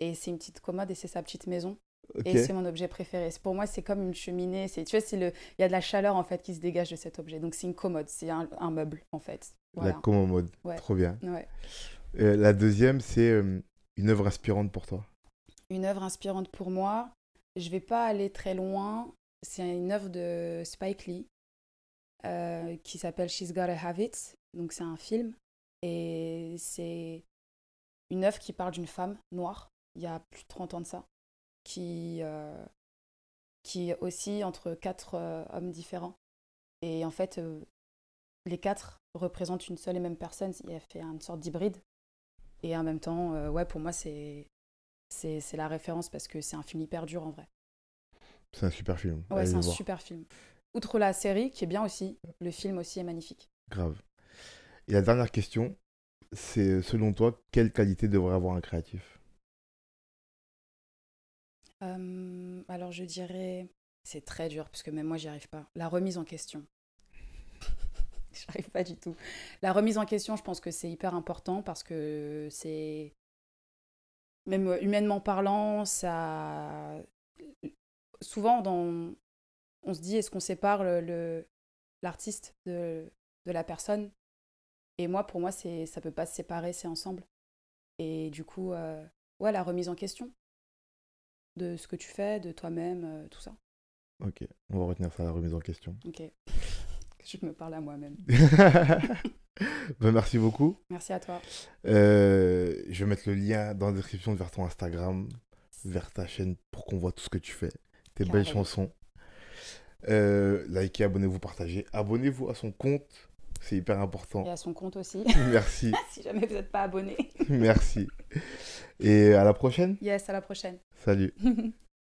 Et c'est une petite commode et c'est sa petite maison. Et c'est mon objet préféré. Pour moi, c'est comme une cheminée. C'est tu vois, le, il y a de la chaleur en fait qui se dégage de cet objet. Donc c'est une commode, c'est un, meuble en fait. La commode, trop bien. Euh, la deuxième, c'est euh, une œuvre inspirante pour toi. Une œuvre inspirante pour moi. Je vais pas aller très loin. C'est une œuvre de Spike Lee euh, qui s'appelle She's Gotta Have It. Donc c'est un film et c'est une œuvre qui parle d'une femme noire, il y a plus de 30 ans de ça, qui, euh, qui aussi entre quatre euh, hommes différents. Et en fait, euh, les quatre représentent une seule et même personne. Il a fait une sorte d'hybride. Et en même temps, ouais, pour moi, c'est c'est la référence parce que c'est un film hyper dur en vrai. C'est un super film. Ouais, c'est un super film. Outre la série, qui est bien aussi, le film aussi est magnifique. Grave. Et la dernière question, c'est selon toi, quelle qualité devrait avoir un créatif euh, Alors je dirais, c'est très dur, parce que même moi, j'y arrive pas. La remise en question. J'arrive pas du tout. La remise en question, je pense que c'est hyper important parce que c'est. Même euh, humainement parlant, ça, souvent, on se dit est-ce qu'on sépare l'artiste de, la personne Et moi, pour moi, c'est ça peut pas se séparer, c'est ensemble. Et du coup, euh, ouais, la remise en question de ce que tu fais, de toi-même, euh, tout ça. Ok, on va retenir ça, la remise en question. Ok, je me parle à moi-même. Bah, merci beaucoup. Merci à toi. Euh, je vais mettre le lien dans la description vers ton Instagram, vers ta chaîne, pour qu'on voit tout ce que tu fais. Des belles chansons. Euh, likez, abonnez-vous, partagez. Abonnez-vous à son compte. C'est hyper important. Et à son compte aussi. Merci. si jamais vous n'êtes pas abonné. Merci. Et à la prochaine. Yes, à la prochaine. Salut.